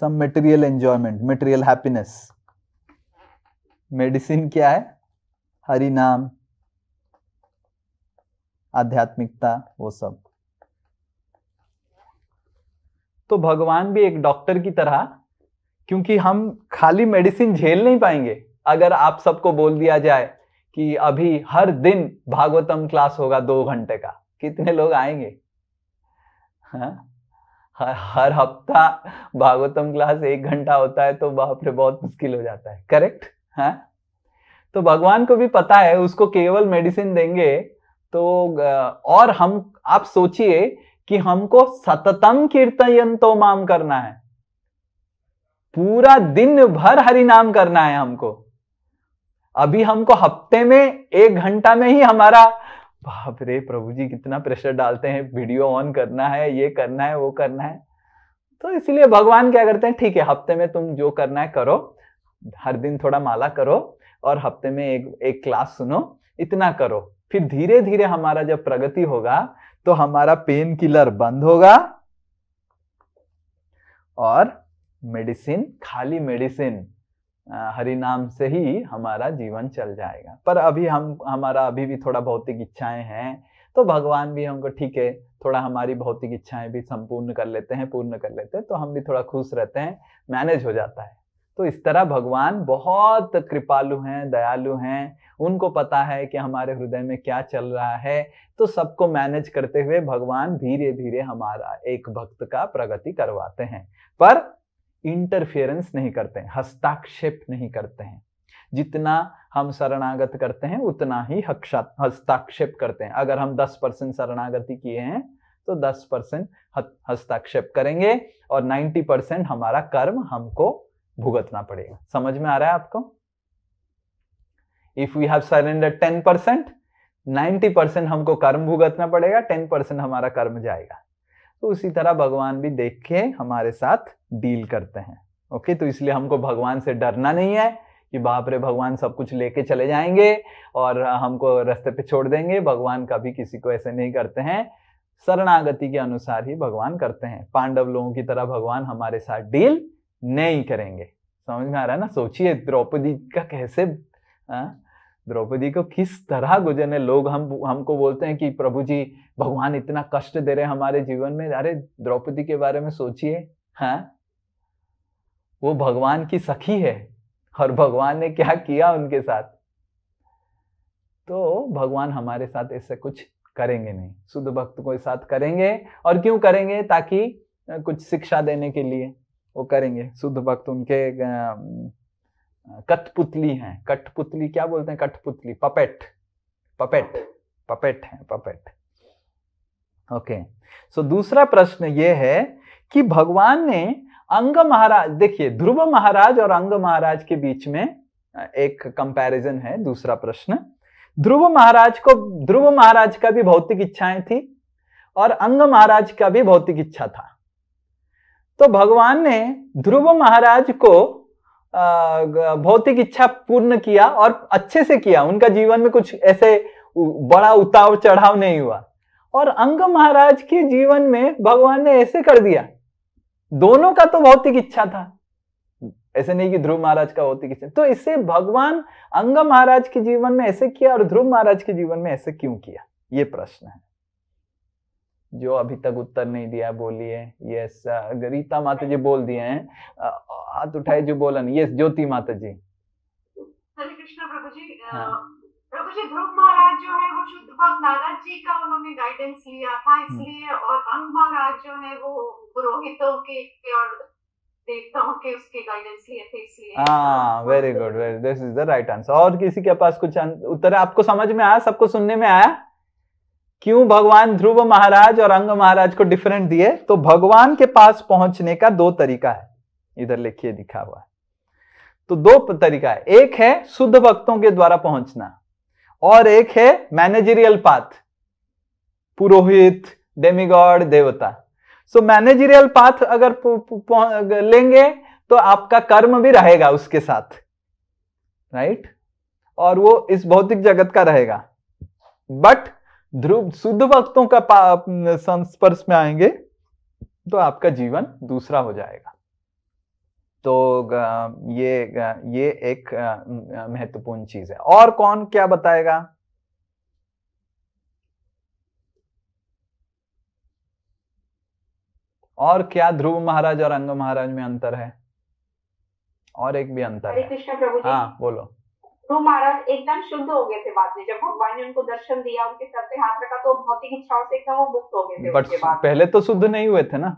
some material enjoyment material happiness medicine क्या है हरि नाम आध्यात्मिकता वो सब तो भगवान भी एक डॉक्टर की तरह क्योंकि हम खाली मेडिसिन झेल नहीं पाएंगे अगर आप सबको बोल दिया जाए कि अभी हर दिन भागवतम क्लास होगा दो घंटे का कितने लोग आएंगे हा? हर हफ्ता भागवतम क्लास एक घंटा होता है तो बाप रे बहुत मुश्किल हो जाता है करेक्ट है हाँ? तो भगवान को भी पता है उसको केवल मेडिसिन देंगे तो और हम आप सोचिए कि हमको सततम कीर्तन तो माम करना है पूरा दिन भर हरिनाम करना है हमको अभी हमको हफ्ते में एक घंटा में ही हमारा बाप रे प्रभु जी कितना प्रेशर डालते हैं वीडियो ऑन करना है ये करना है वो करना है तो इसीलिए भगवान क्या करते हैं ठीक है हफ्ते में तुम जो करना है करो हर दिन थोड़ा माला करो और हफ्ते में एक एक क्लास सुनो इतना करो फिर धीरे धीरे हमारा जब प्रगति होगा तो हमारा पेन किलर बंद होगा और मेडिसिन खाली मेडिसिन हरि नाम से ही हमारा जीवन चल जाएगा पर अभी हम हमारा अभी भी थोड़ा भौतिक इच्छाएं हैं तो भगवान भी हमको ठीक है थोड़ा हमारी भौतिक इच्छाएं भी संपूर्ण कर लेते हैं पूर्ण कर लेते हैं तो हम भी थोड़ा खुश रहते हैं मैनेज हो जाता है तो इस तरह भगवान बहुत कृपालु हैं दयालु हैं उनको पता है कि हमारे हृदय में क्या चल रहा है तो सबको मैनेज करते हुए भगवान धीरे धीरे हमारा एक भक्त का प्रगति करवाते हैं पर इंटरफेरेंस नहीं करते हैं हस्ताक्षेप नहीं करते हैं जितना हम शरणागत करते हैं उतना ही हस्ताक्षेप करते हैं अगर हम 10 परसेंट शरणागति किए हैं तो 10 परसेंट हस्ताक्षेप करेंगे और 90 परसेंट हमारा कर्म हमको भुगतना पड़ेगा समझ में आ रहा है आपको if we have surrender ten percent ninety percent हमको कर्म भुगतना पड़ेगा टेन परसेंट हमारा कर्म जाएगा तो उसी तरह भगवान भी देख के हमारे साथ डील करते हैं ओके तो इसलिए हमको भगवान से डरना नहीं है कि बाप रे भगवान सब कुछ लेके चले जाएंगे और हमको रास्ते पे छोड़ देंगे भगवान कभी किसी को ऐसे नहीं करते हैं शरणागति के अनुसार ही भगवान करते हैं पांडव लोगों की तरह भगवान हमारे साथ डील नहीं करेंगे समझ में आ रहा है ना सोचिए द्रौपदी का कैसे आ? हाँ? द्रौपदी को किस तरह गुजरने लोग हम हमको बोलते हैं कि प्रभु जी भगवान इतना कष्ट दे रहे हमारे जीवन में अरे द्रौपदी के बारे में सोचिए हाँ वो भगवान की सखी है और भगवान ने क्या किया उनके साथ तो भगवान हमारे साथ ऐसे कुछ करेंगे नहीं शुद्ध भक्त को साथ करेंगे और क्यों करेंगे ताकि कुछ शिक्षा देने के लिए वो करेंगे शुद्ध भक्त उनके कठपुतली हैं कठपुतली क्या बोलते हैं कठपुतली पपेट पपेट पपेट है पपेट ओके सो दूसरा प्रश्न ये है कि भगवान ने अंग महाराज देखिए ध्रुव महाराज और अंग महाराज के बीच में एक कंपैरिजन है दूसरा प्रश्न ध्रुव महाराज को ध्रुव महाराज का भी भौतिक इच्छाएं थी और अंग महाराज का भी भौतिक इच्छा था तो भगवान ने ध्रुव महाराज को भौतिक इच्छा पूर्ण किया और अच्छे से किया उनका जीवन में कुछ ऐसे बड़ा उतार चढ़ाव नहीं हुआ और अंग महाराज के जीवन में भगवान ने ऐसे कर दिया दोनों का तो भौतिक इच्छा था ऐसे नहीं कि ध्रुव महाराज का भौतिक इच्छा तो इससे भगवान अंग महाराज के जीवन में ऐसे किया और ध्रुव महाराज के जीवन में ऐसे क्यों किया ये प्रश्न है जो अभी तक उत्तर नहीं दिया बोलिए यस गरीता माता जी बोल दिए हैं हाथ उठाए जो बोला नहीं यस ज्योति माता जी हरे कृष्ण प्रभु जी हाँ। प्रभु जी ध्रुव महाराज जो है वो शुद्ध भक्त नारद जी का उन्होंने गाइडेंस लिया था हम्म। इसलिए और अंग महाराज जो है वो पुरोहितों के और देवताओं के उसके गाइडेंस लिए थे इसलिए हाँ very good very this is the right answer और किसी के पास कुछ उत्तर आपको समझ में आया सबको सुनने में आया क्यों भगवान ध्रुव महाराज और अंग महाराज को डिफरेंट दिए तो भगवान के पास पहुंचने का दो तरीका है इधर लिखिए दिखा हुआ तो दो तरीका है एक है शुद्ध भक्तों के द्वारा पहुंचना और एक है मैनेजरियल पाथ पुरोहित डेमिगॉड देवता सो so, मैनेजरियल पाथ अगर पु, पु, पु, लेंगे तो आपका कर्म भी रहेगा उसके साथ राइट और वो इस भौतिक जगत का रहेगा बट ध्रुव शुद्ध भक्तों का संस्पर्श में आएंगे तो आपका जीवन दूसरा हो जाएगा तो ये ये एक महत्वपूर्ण चीज है और कौन क्या बताएगा और क्या ध्रुव महाराज और अंग महाराज में अंतर है और एक भी अंतर है हाँ बोलो तो महाराज एकदम शुद्ध हो गए थे बाद में जब भगवान ने उनको दर्शन दिया उनके सर पे हाथ रखा तो भौतिक इच्छाओं से एकदम वो मुक्त हो गए थे बट पहले तो शुद्ध नहीं हुए थे ना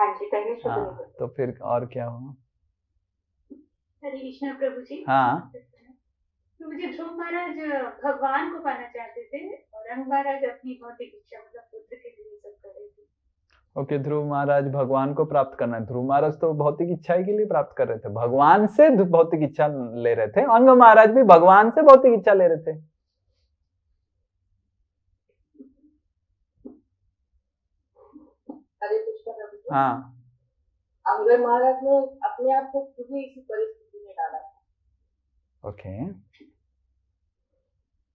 हाँ जी पहले शुद्ध हाँ, तो फिर और क्या हुआ हरे कृष्ण प्रभु जी हाँ तो मुझे ध्रुव महाराज भगवान को पाना चाहते थे और रंग महाराज अपनी भौतिक इच्छा मतलब पुत्र के लिए ओके ध्रुव महाराज भगवान को प्राप्त करना है ध्रुव महाराज तो भौतिक इच्छा के लिए प्राप्त कर रहे थे भगवान से भौतिक इच्छा ले रहे थे अंग महाराज भी भगवान से भौतिक इच्छा ले रहे थे हाँ अंग्रेज महाराज ने अपने आप को खुद ही इसी परिस्थिति में डाला था ओके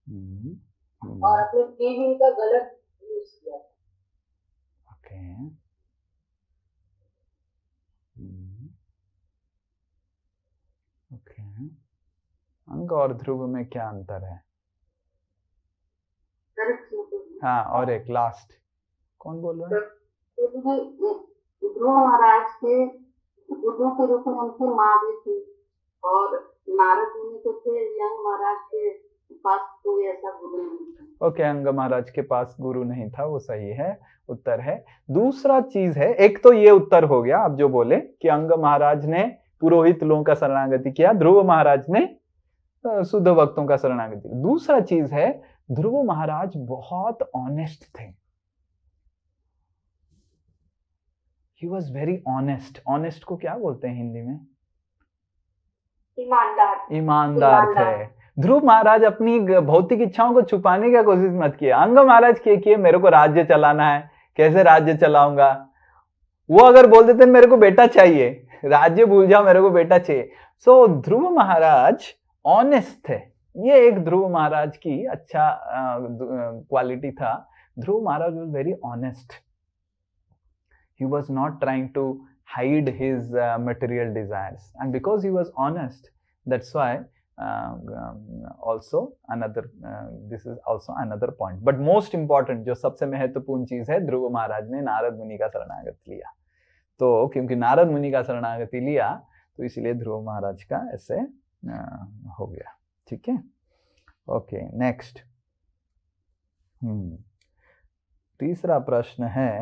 हम्म। और अपने टीवी का गलत यूज किया रखे हैं हम्म। ओके अंग और ध्रुव में क्या अंतर है हाँ और एक लास्ट कौन बोल रहा है ध्रुव महाराज के गुरु के रूप में उनकी माँ भी थी और नारद मुनि तो थे यंग महाराज के पास कोई ऐसा गुरु नहीं ओके अंग महाराज के पास गुरु नहीं था वो सही है उत्तर है दूसरा चीज है एक तो ये उत्तर हो गया आप जो बोले कि अंग महाराज ने पुरोहित लोगों का शरणागति किया ध्रुव महाराज ने शुद्ध भक्तों का शरणागति दूसरा चीज है ध्रुव महाराज बहुत ऑनेस्ट थे he was very honest honest को क्या बोलते हैं हिंदी में ईमानदार ईमानदार थे ध्रुव महाराज अपनी भौतिक इच्छाओं को छुपाने की कोशिश मत किए अंग महाराज के किए मेरे को राज्य चलाना है कैसे राज्य चलाऊंगा वो अगर बोल देते मेरे को बेटा चाहिए राज्य भूल जाओ मेरे को बेटा चाहिए सो so, ध्रुव महाराज ऑनेस्ट थे ये एक ध्रुव महाराज की अच्छा क्वालिटी था ध्रुव महाराज was very honest he was not trying to hide his material desire and because he was honest that's why also another this is also another point but most important जो सबसे महत्वपूर्ण चीज है ध्रुव महाराज ने नारद मुनि का शरणागत लिया तो क्योंकि नारद मुनि का शरणागति लिया तो इसलिए ध्रुव महाराज का ऐसे हो गया ठीक है ओके नेक्स्ट हम्म, तीसरा प्रश्न है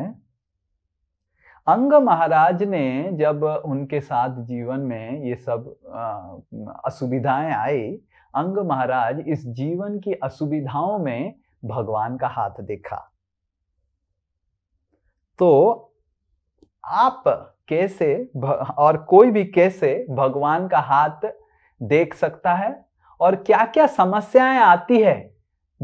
अंग महाराज ने जब उनके साथ जीवन में ये सब असुविधाएं आई अंग महाराज इस जीवन की असुविधाओं में भगवान का हाथ देखा तो आप कैसे और कोई भी कैसे भगवान का हाथ देख सकता है और क्या क्या समस्याएं आती है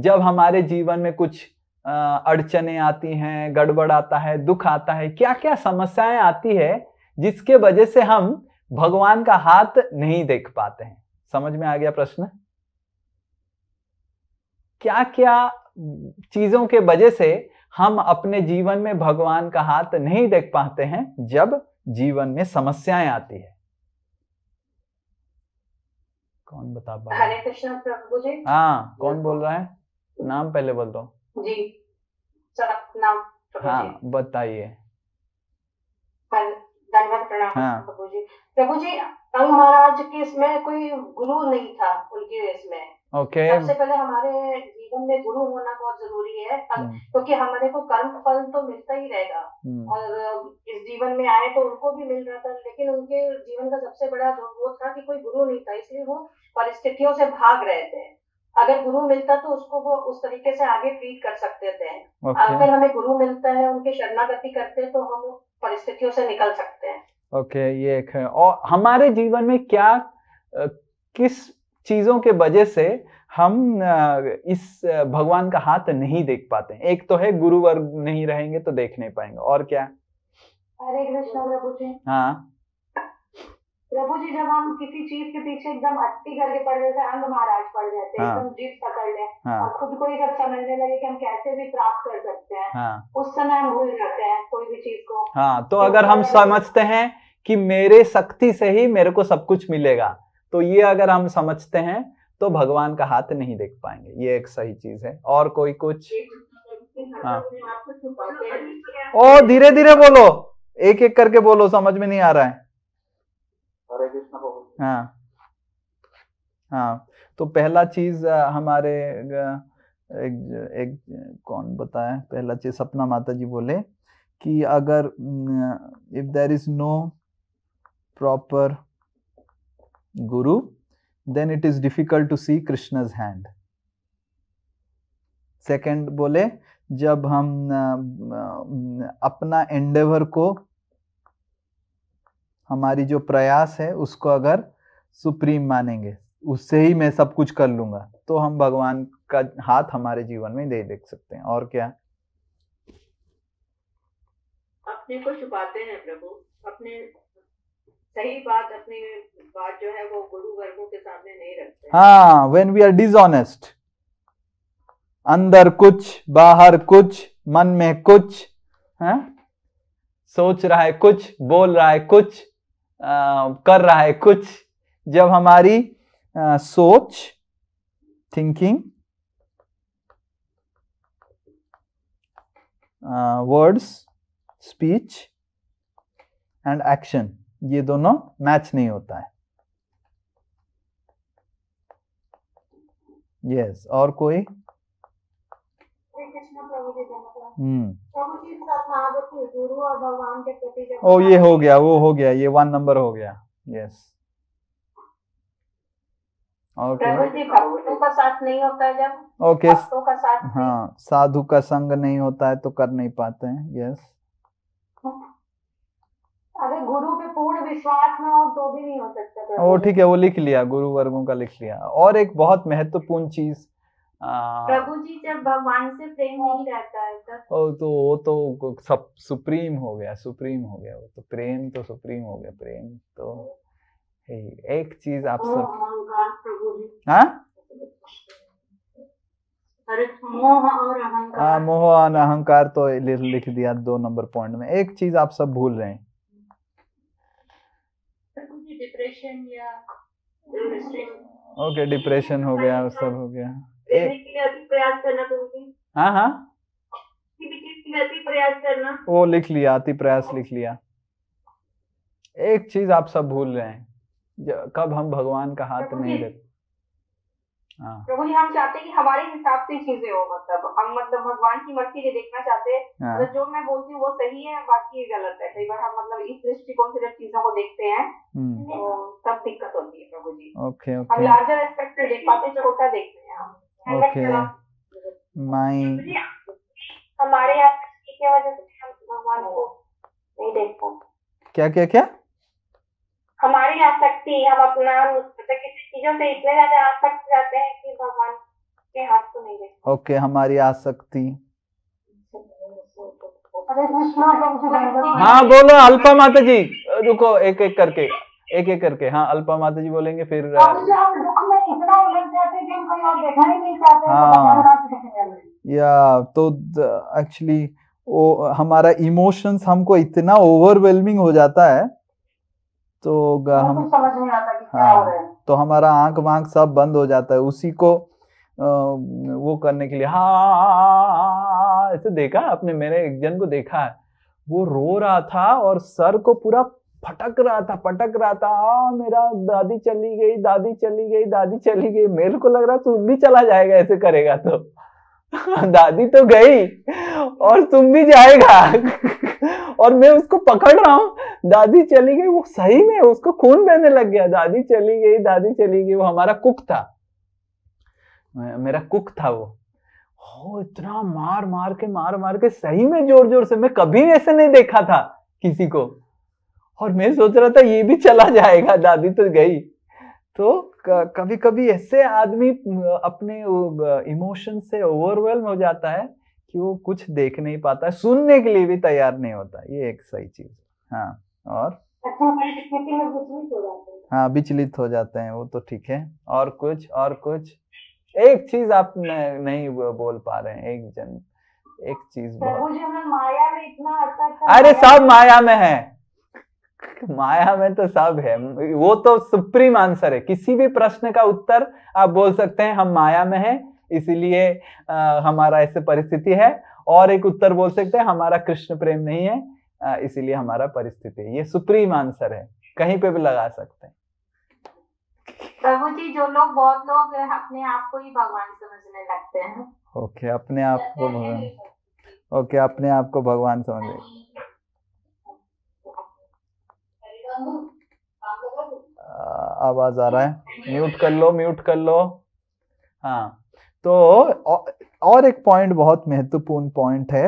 जब हमारे जीवन में कुछ अड़चने आती हैं गड़बड़ आता है दुख आता है क्या क्या समस्याएं आती है जिसके वजह से हम भगवान का हाथ नहीं देख पाते हैं समझ में आ गया प्रश्न क्या क्या चीजों के वजह से हम अपने जीवन में भगवान का हाथ नहीं देख पाते हैं जब जीवन में समस्याएं आती है कौन बता पा हाँ कौन बोल रहा है नाम पहले बोल दो जी सर हाँ बताइए धन्यवाद प्रणाम हाँ। प्रभु जी प्रभु जी तंग महाराज के इसमें कोई गुरु नहीं था उनके इसमें ओके okay. सबसे पहले हमारे जीवन में गुरु होना बहुत जरूरी है हम्म। क्योंकि तो हमारे को कर्म फल तो मिलता ही रहेगा हम्म। और इस जीवन में आए तो उनको भी मिल रहा था लेकिन उनके जीवन का सबसे बड़ा वो था कि कोई गुरु नहीं था इसलिए वो परिस्थितियों से भाग रहे थे अगर गुरु मिलता तो उसको वो उस तरीके से आगे ट्रीट कर सकते थे okay. अगर हमें गुरु मिलता है उनके शरणागति करते हैं तो हम परिस्थितियों से निकल सकते हैं ओके okay, ये एक है और हमारे जीवन में क्या किस चीजों के वजह से हम इस भगवान का हाथ नहीं देख पाते हैं। एक तो है गुरु वर्ग नहीं रहेंगे तो देख नहीं पाएंगे और क्या हरे कृष्ण प्रभु जी हाँ प्रभु जी जब हम किसी चीज के पीछे एकदम अट्टी करके पड़ जाते अंग महाराज पड़ जाते हैं हाँ, एकदम जीत पकड़ ले हाँ, और खुद को ही जब समझने लगे कि हम कैसे भी प्राप्त कर सकते हैं हाँ, उस समय हम भूल जाते हैं कोई भी चीज को हाँ तो, तो अगर हम समझते हैं कि मेरे शक्ति से ही मेरे को सब कुछ मिलेगा तो ये अगर हम समझते हैं तो भगवान का हाथ नहीं देख पाएंगे ये एक सही चीज है और कोई कुछ हाँ ओ धीरे धीरे बोलो एक एक करके बोलो समझ में नहीं आ रहा है हाँ हाँ तो पहला चीज हमारे एक, एक कौन बताए पहला चीज सपना माता जी बोले कि अगर if there is no proper guru then it is difficult to see Krishna's hand second बोले जब हम अपना एंडेवर को हमारी जो प्रयास है उसको अगर सुप्रीम मानेंगे उससे ही मैं सब कुछ कर लूंगा तो हम भगवान का हाथ हमारे जीवन में दे देख सकते हैं और क्या अपने को छुपाते हैं प्रभु अपने सही बात अपनी बात जो है वो गुरु वर्गों के सामने नहीं रखते हाँ वेन वी आर डिसऑनेस्ट अंदर कुछ बाहर कुछ मन में कुछ है सोच रहा है कुछ बोल रहा है कुछ कर रहा है कुछ जब हमारी आ, सोच thinking words speech and action ये दोनों मैच नहीं होता है यस yes, और कोई हम्म। ओ ये हो गया वो हो गया ये वन नंबर हो गया यस ओके ओके हाँ साधु का संग नहीं होता है तो कर नहीं पाते हैं यस अगर गुरु पे पूर्ण विश्वास ना हो तो भी नहीं हो सकता ओ ठीक है वो लिख लिया गुरु वर्गों का लिख लिया और एक बहुत महत्वपूर्ण चीज प्रभु जी जब भगवान से प्रेम नहीं हाँ। रहता है तब तो वो तो सब सुप्रीम हो गया सुप्रीम हो गया वो तो प्रेम तो सुप्रीम हो गया प्रेम तो एक चीज आप सब हाँ हाँ मोह और अहंकार तो लिख दिया दो नंबर पॉइंट में एक चीज आप सब भूल रहे हैं डिप्रेशन या ओके डिप्रेशन हो गया सब हो गया हाँ हाँ वो लिख लिया अति प्रयास लिख लिया एक चीज आप सब भूल रहे हैं कब हम भगवान का हाथ नहीं देते हाँ। प्रभु जी हम चाहते हैं कि हमारे हिसाब से चीजें हो मतलब हम मतलब भगवान की मर्जी से देखना चाहते हैं हाँ। मतलब जो मैं बोलती हूँ वो सही है बाकी गलत है कई बार हम मतलब इस दृष्टिकोण से जब चीजों को देखते हैं हम्म। तो तब दिक्कत होती है प्रभु जी ओके, ओके। हम लार्जर एस्पेक्ट से देख पाते छोटा देखते हैं हम ओके माय हमारे यहाँ की वजह से हम भगवान को नहीं देख पाते क्या क्या क्या हमारी आसक्ति हम अपना मतलब किसी चीजों से इतने ज्यादा आसक्त जाते हैं कि भगवान के हाथ को नहीं देखते ओके हमारी आसक्ति हाँ बोलो अल्पा माता जी रुको एक एक करके एक एक करके हाँ अल्पा माता जी बोलेंगे फिर हाँ, इतना उलझ जाते कि कोई और देखना ही नहीं चाहते तो हाँ या तो एक्चुअली वो हमारा इमोशंस हमको इतना ओवरवेलमिंग हो जाता है तो हम तो समझ नहीं आता कि क्या हाँ, हो रहा तो हमारा आंख वाँख सब बंद हो जाता है उसी को आ, वो करने के लिए हा ऐसे देखा आपने मेरे एक जन को देखा है वो रो रहा था और सर को पूरा फटक रहा था पटक रहा था आ, हाँ, मेरा दादी चली गई दादी चली गई दादी चली गई मेरे को लग रहा तू भी चला जाएगा ऐसे करेगा तो दादी तो गई और तुम भी जाएगा और मैं उसको पकड़ रहा हूँ दादी चली गई वो सही में उसको खून बहने लग गया दादी चली गई दादी चली गई वो हमारा कुक था मेरा कुक था वो हो इतना मार मार के मार मार के सही में जोर जोर से मैं कभी ऐसे नहीं देखा था किसी को और मैं सोच रहा था ये भी चला जाएगा दादी तो गई तो कभी कभी ऐसे आदमी अपने इमोशन से ओवरवेलम हो जाता है कि वो कुछ देख नहीं पाता है सुनने के लिए भी तैयार नहीं होता ये एक सही चीज हाँ और अच्छा, हाँ विचलित हो जाते हैं वो तो ठीक है और कुछ और कुछ एक चीज आप नहीं बोल पा रहे हैं एक जन एक चीज बोल माया में इतना अरे सब माया में है माया में तो सब है वो तो सुप्रीम आंसर है किसी भी प्रश्न का उत्तर आप बोल सकते हैं हम माया में है इसीलिए हमारा ऐसे परिस्थिति है और एक उत्तर बोल सकते हैं हमारा कृष्ण प्रेम नहीं है इसीलिए हमारा परिस्थिति है ये सुप्रीम आंसर है कहीं पे भी लगा सकते हैं प्रभु जी जो लोग बहुत लोग अपने आप को ही भगवान समझने लगते हैं ओके okay, अपने आप को भगवान ओके okay, अपने आप को भगवान समझ आवाज आ रहा है म्यूट कर लो म्यूट कर लो हाँ तो और एक पॉइंट बहुत महत्वपूर्ण पॉइंट है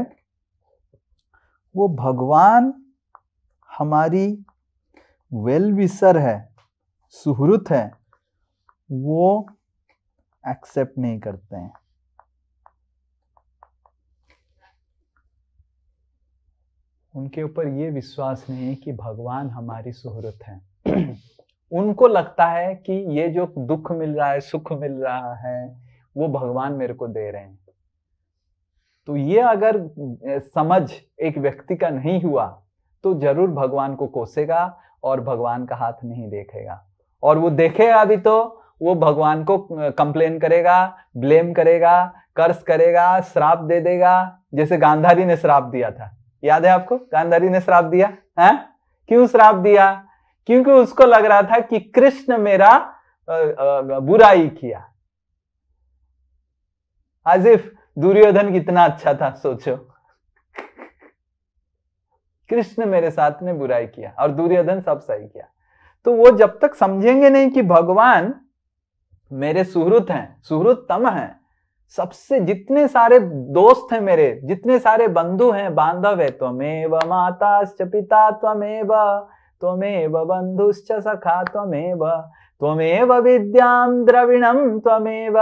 वो भगवान हमारी वेल विसर है सुहृत है वो एक्सेप्ट नहीं करते हैं उनके ऊपर ये विश्वास नहीं है कि भगवान हमारी सुहृत है उनको लगता है कि ये जो दुख मिल रहा है सुख मिल रहा है वो भगवान मेरे को दे रहे हैं तो ये अगर समझ एक व्यक्ति का नहीं हुआ तो जरूर भगवान को कोसेगा और भगवान का हाथ नहीं देखेगा और वो देखेगा भी तो वो भगवान को कंप्लेन करेगा ब्लेम करेगा कर्ज करेगा श्राप दे देगा जैसे गांधारी ने श्राप दिया था याद है आपको गांधारी ने श्राप दिया है क्यों श्राप दिया क्योंकि उसको लग रहा था कि कृष्ण मेरा बुराई किया आजिफ दुर्योधन कितना अच्छा था सोचो कृष्ण मेरे साथ में बुराई किया और दुर्योधन सब सही किया तो वो जब तक समझेंगे नहीं कि भगवान मेरे सुहृत हैं सुहृत तम हैं सबसे जितने सारे दोस्त हैं मेरे जितने सारे बंधु हैं बांधव है त्वमेव माता पिता त्वमेव त्वमेव बंधुश्च सखा त्वमेव त्वमेव विद्यां द्रविणम त्वमेव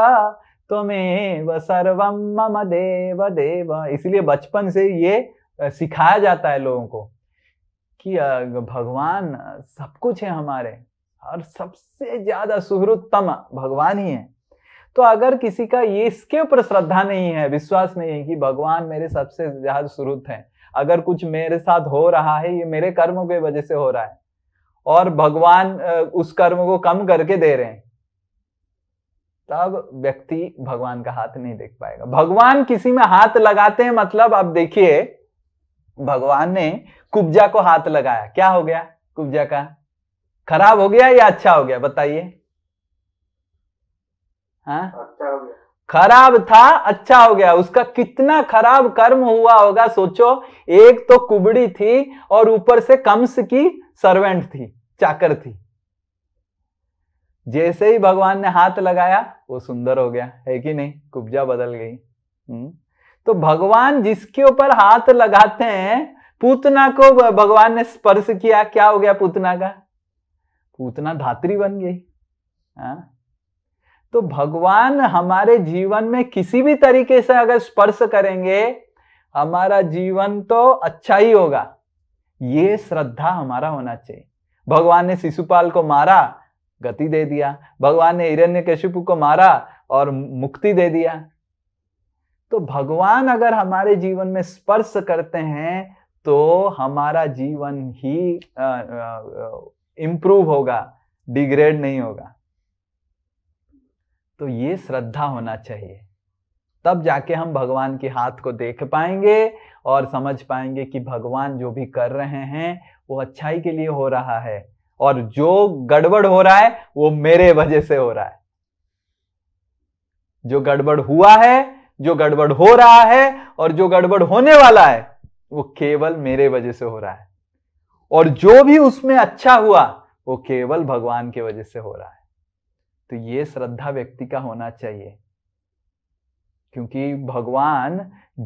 त्वमेव सर्वं मम देव देव इसलिए बचपन से ये सिखाया जाता है लोगों को कि भगवान सब कुछ है हमारे और सबसे ज्यादा सुहृत्तम भगवान ही है तो अगर किसी का ये इसके ऊपर श्रद्धा नहीं है विश्वास नहीं है कि भगवान मेरे सबसे ज्यादा श्रुत है अगर कुछ मेरे साथ हो रहा है ये मेरे कर्म के वजह से हो रहा है और भगवान उस कर्म को कम करके दे रहे हैं तब व्यक्ति भगवान का हाथ नहीं देख पाएगा भगवान किसी में हाथ लगाते हैं मतलब आप देखिए भगवान ने कुब्जा को हाथ लगाया क्या हो गया कुब्जा का खराब हो गया या अच्छा हो गया बताइए हाँ? अच्छा खराब था अच्छा हो गया उसका कितना खराब कर्म हुआ होगा सोचो एक तो कुबड़ी थी और ऊपर से कंस की सर्वेंट थी चाकर थी जैसे ही भगवान ने हाथ लगाया वो सुंदर हो गया है कि नहीं कुब्जा बदल गई हम्म। तो भगवान जिसके ऊपर हाथ लगाते हैं पूतना को भगवान ने स्पर्श किया क्या हो गया पूतना का पूतना धात्री बन गई हाँ तो भगवान हमारे जीवन में किसी भी तरीके से अगर स्पर्श करेंगे हमारा जीवन तो अच्छा ही होगा ये श्रद्धा हमारा होना चाहिए भगवान ने शिशुपाल को मारा गति दे दिया भगवान ने हिरण्यकशिपु को मारा और मुक्ति दे दिया तो भगवान अगर हमारे जीवन में स्पर्श करते हैं तो हमारा जीवन ही इम्प्रूव होगा डिग्रेड नहीं होगा तो ये श्रद्धा होना चाहिए तब जाके हम भगवान के हाथ को देख पाएंगे और समझ पाएंगे कि भगवान जो भी कर रहे हैं वो अच्छाई के लिए हो रहा है और जो गड़बड़ हो रहा है वो मेरे वजह से हो रहा है जो गड़बड़ हुआ है जो गड़बड़ हो रहा है और जो गड़बड़ होने वाला है वो केवल मेरे वजह से हो रहा है और जो भी उसमें अच्छा हुआ वो केवल भगवान की के वजह से हो रहा है तो ये श्रद्धा व्यक्ति का होना चाहिए क्योंकि भगवान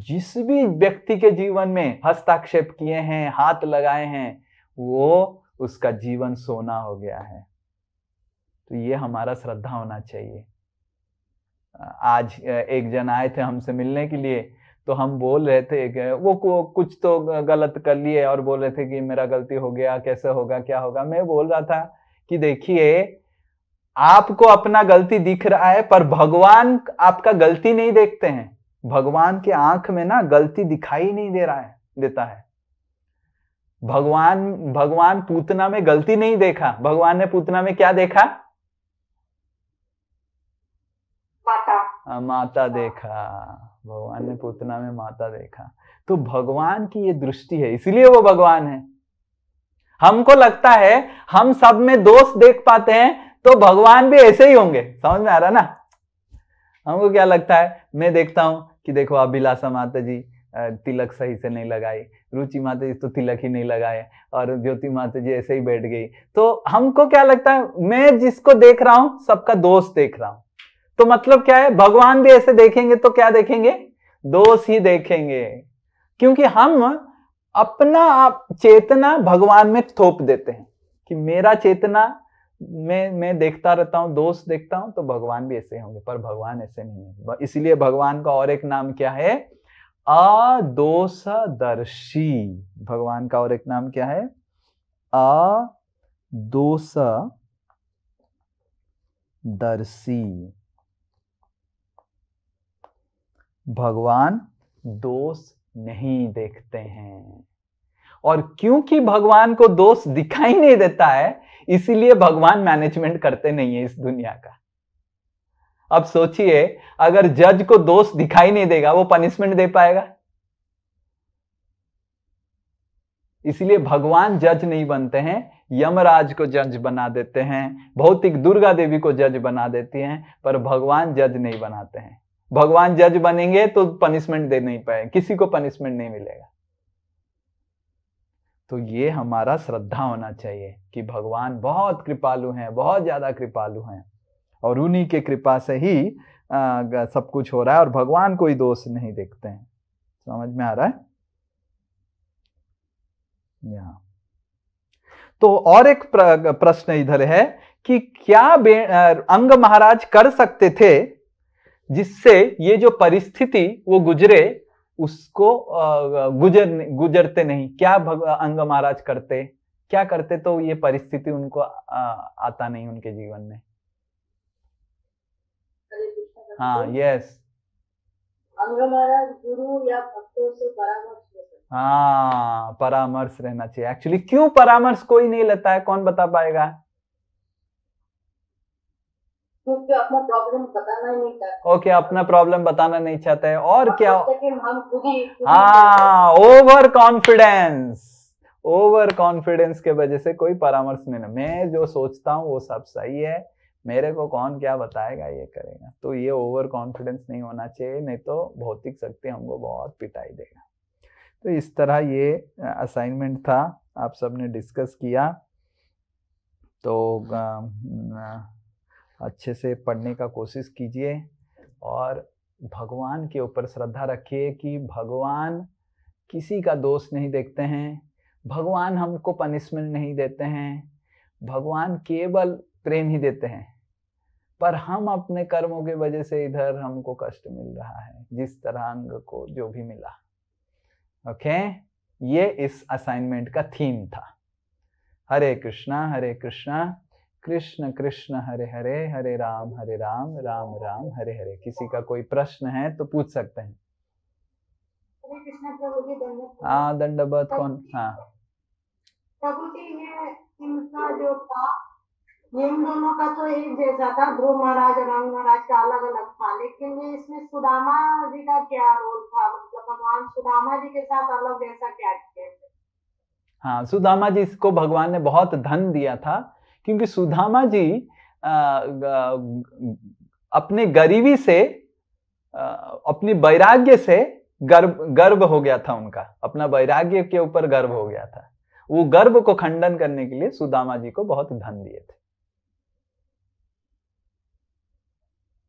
जिस भी व्यक्ति के जीवन में हस्ताक्षेप किए हैं हाथ लगाए हैं वो उसका जीवन सोना हो गया है तो ये हमारा श्रद्धा होना चाहिए आज एक जन आए थे हमसे मिलने के लिए तो हम बोल रहे थे वो कुछ तो गलत कर लिए और बोल रहे थे कि मेरा गलती हो गया कैसे होगा क्या होगा मैं बोल रहा था कि देखिए आपको अपना गलती दिख रहा है पर भगवान आपका गलती नहीं देखते हैं भगवान के आंख में ना गलती दिखाई नहीं दे रहा है देता है भगवान भगवान पूतना में गलती नहीं देखा भगवान ने पूतना में क्या देखा माता आ, हाँ, माता देखा भगवान ने पूतना में माता देखा तो भगवान की ये दृष्टि है इसलिए वो भगवान है हमको लगता है हम सब में दोष देख पाते हैं तो भगवान भी ऐसे ही होंगे समझ में आ रहा ना हमको क्या लगता है मैं देखता हूँ कि देखो अभिलाषा माता जी तिलक सही से नहीं लगाई रुचि माता जी तो तिलक ही नहीं लगाए और ज्योति माता जी ऐसे ही बैठ गई तो हमको क्या लगता है मैं जिसको देख रहा हूं सबका दोष देख रहा हूं तो मतलब क्या है भगवान भी ऐसे देखेंगे तो क्या देखेंगे दोष ही देखेंगे क्योंकि हम अपना चेतना भगवान में थोप देते हैं कि मेरा चेतना मैं मैं देखता रहता हूँ दोस्त देखता हूँ तो भगवान भी ऐसे होंगे पर भगवान ऐसे नहीं है इसीलिए भगवान का और एक नाम क्या है अदोषदर्शी भगवान का और एक नाम क्या है आ दर्शी भगवान दोष नहीं देखते हैं और क्योंकि भगवान को दोष दिखाई नहीं देता है इसीलिए भगवान मैनेजमेंट करते नहीं है इस दुनिया का अब सोचिए अगर जज को दोष दिखाई नहीं देगा वो पनिशमेंट दे पाएगा इसलिए भगवान जज नहीं बनते हैं यमराज को जज बना देते हैं भौतिक दुर्गा देवी को जज बना देती हैं पर भगवान जज नहीं बनाते हैं भगवान जज बनेंगे तो पनिशमेंट दे नहीं पाए किसी को पनिशमेंट नहीं मिलेगा तो ये हमारा श्रद्धा होना चाहिए कि भगवान बहुत कृपालु हैं बहुत ज़्यादा कृपालु हैं और उन्हीं के कृपा से ही आ, सब कुछ हो रहा है और भगवान कोई दोष नहीं देखते हैं समझ में आ रहा है या। तो और एक प्र, प्रश्न इधर है कि क्या अंग महाराज कर सकते थे जिससे ये जो परिस्थिति वो गुजरे उसको गुजर गुजरते नहीं क्या अंग महाराज करते क्या करते तो ये परिस्थिति उनको आता नहीं उनके जीवन में हाँ यस हाँ परामर्श रहना चाहिए एक्चुअली क्यों परामर्श कोई नहीं लेता है कौन बता पाएगा क्योंकि अपना प्रॉब्लम बताना नहीं चाहते ओके okay, अपना प्रॉब्लम बताना नहीं चाहते है और मतलब क्या हम हाँ ओवर कॉन्फिडेंस ओवर कॉन्फिडेंस के वजह से कोई परामर्श नहीं मैं जो सोचता हूँ वो सब सही है मेरे को कौन क्या बताएगा ये करेगा तो ये ओवर कॉन्फिडेंस नहीं होना चाहिए नहीं तो भौतिक शक्ति हमको बहुत पिटाई देगा तो इस तरह ये असाइनमेंट था आप सबने डिस्कस किया तो आ, आ, अच्छे से पढ़ने का कोशिश कीजिए और भगवान के ऊपर श्रद्धा रखिए कि भगवान किसी का दोष नहीं देखते हैं भगवान हमको पनिशमेंट नहीं देते हैं भगवान केवल प्रेम ही देते हैं पर हम अपने कर्मों के वजह से इधर हमको कष्ट मिल रहा है जिस तरह अंग को जो भी मिला ओके ये इस असाइनमेंट का थीम था हरे कृष्णा हरे कृष्णा कृष्ण कृष्ण हरे हरे हरे राम हरे राम राम राम हरे हरे किसी का कोई प्रश्न है तो पूछ सकते हैं हाँ दंडबत कौन हाँ, हाँ। इन दोनों का तो एक जैसा था ध्रुव महाराज रंग महाराज का अलग अलग था लेकिन ये इसमें सुदामा जी का क्या रोल था मतलब भगवान सुदामा जी के साथ अलग जैसा क्या किया हाँ सुदामा जी को भगवान ने बहुत धन दिया था क्योंकि सुधामा जी अपने गरीबी से अपने वैराग्य से गर्व गर्व हो गया था उनका अपना वैराग्य के ऊपर गर्व हो गया था वो गर्व को खंडन करने के लिए सुदामा जी को बहुत धन दिए थे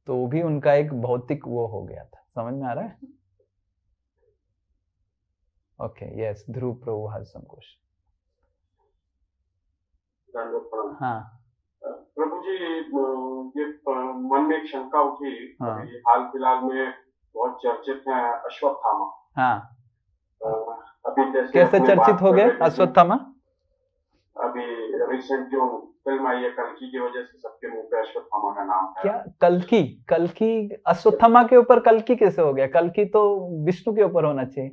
तो वो भी उनका एक भौतिक वो हो गया था समझ में आ रहा है हम्म। ओके यस ध्रुव प्रभु हर संकोष प्रभु जी ये मन में एक शंका उठी हाँ। हाल फिलहाल में बहुत चर्चित है अश्वत्थामा हाँ अभी जैसे कैसे चर्चित हो गए अश्वत्थामा अभी रिसेंट जो फिल्म आई है कलकी की वजह से सबके मुंह पे अश्वत्थामा का नाम है क्या कलकी कलकी अश्वत्थामा के ऊपर कलकी कैसे हो गया कलकी तो विष्णु के ऊपर होना चाहिए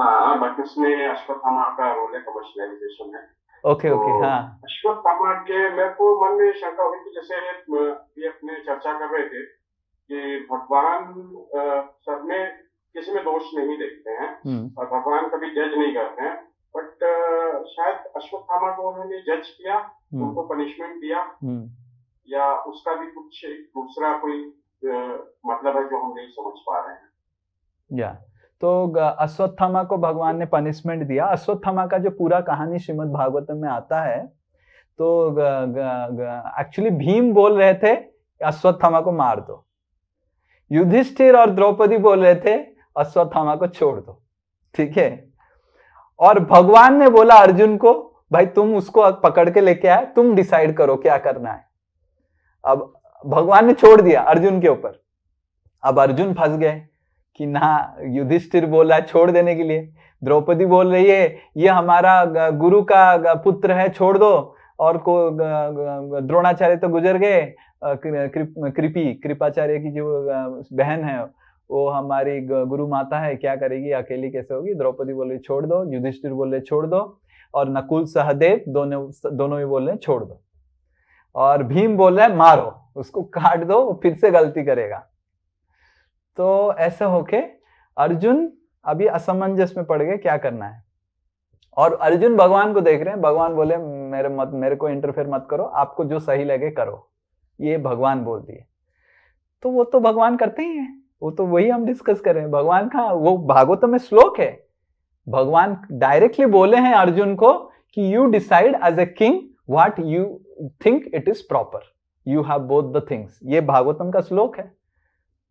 हाँ बट उसमें अश्वत्थामा का रोल है कमर्शलाइजेशन है ओके ओके तो हाँ अश्वत्थ के मेरे को मन में शंका हुई कि जैसे ये अपने चर्चा कर रहे थे कि भगवान सब में किसी में दोष नहीं देखते हैं हम्म। और भगवान कभी जज नहीं करते हैं बट शायद अश्वत्थामा को उन्होंने जज किया हम्म। उनको पनिशमेंट दिया हम्म। या उसका भी कुछ दूसरा कोई मतलब है जो हम नहीं समझ पा रहे हैं या तो अश्वत्थामा को भगवान ने पनिशमेंट दिया अश्वत्थामा का जो पूरा कहानी श्रीमद भागवतम में आता है तो एक्चुअली भीम बोल रहे थे अश्वत्थामा को मार दो युधिष्ठिर और द्रौपदी बोल रहे थे अश्वत्थामा को छोड़ दो ठीक है और भगवान ने बोला अर्जुन को भाई तुम उसको पकड़ के लेके आए तुम डिसाइड करो क्या करना है अब भगवान ने छोड़ दिया अर्जुन के ऊपर अब अर्जुन फंस गए कि ना युधिष्ठिर बोल रहा है छोड़ देने के लिए द्रौपदी बोल रही है ये हमारा गुरु का पुत्र है छोड़ दो और को द्रोणाचार्य तो गुजर गए कृपी कृपाचार्य की जो बहन है वो हमारी गुरु माता है क्या करेगी अकेली कैसे होगी द्रौपदी बोल रही छोड़ दो युधिष्ठिर बोल रहे छोड़ दो और नकुल सहदेव दोनों दोनों ही बोल रहे छोड़ दो और भीम बोल रहे मारो उसको काट दो फिर से गलती करेगा तो ऐसे होके अर्जुन अभी असमंजस में पड़ गए क्या करना है और अर्जुन भगवान को देख रहे हैं भगवान बोले मेरे मत मेरे को इंटरफेयर मत करो आपको जो सही लगे करो ये भगवान बोल दिए तो वो तो भगवान करते ही है वो तो वही हम डिस्कस कर रहे हैं भगवान का वो भागवत तो में श्लोक है भगवान डायरेक्टली बोले हैं अर्जुन को कि you decide as a king what you think it is proper you have both the things ये भागवतम का श्लोक है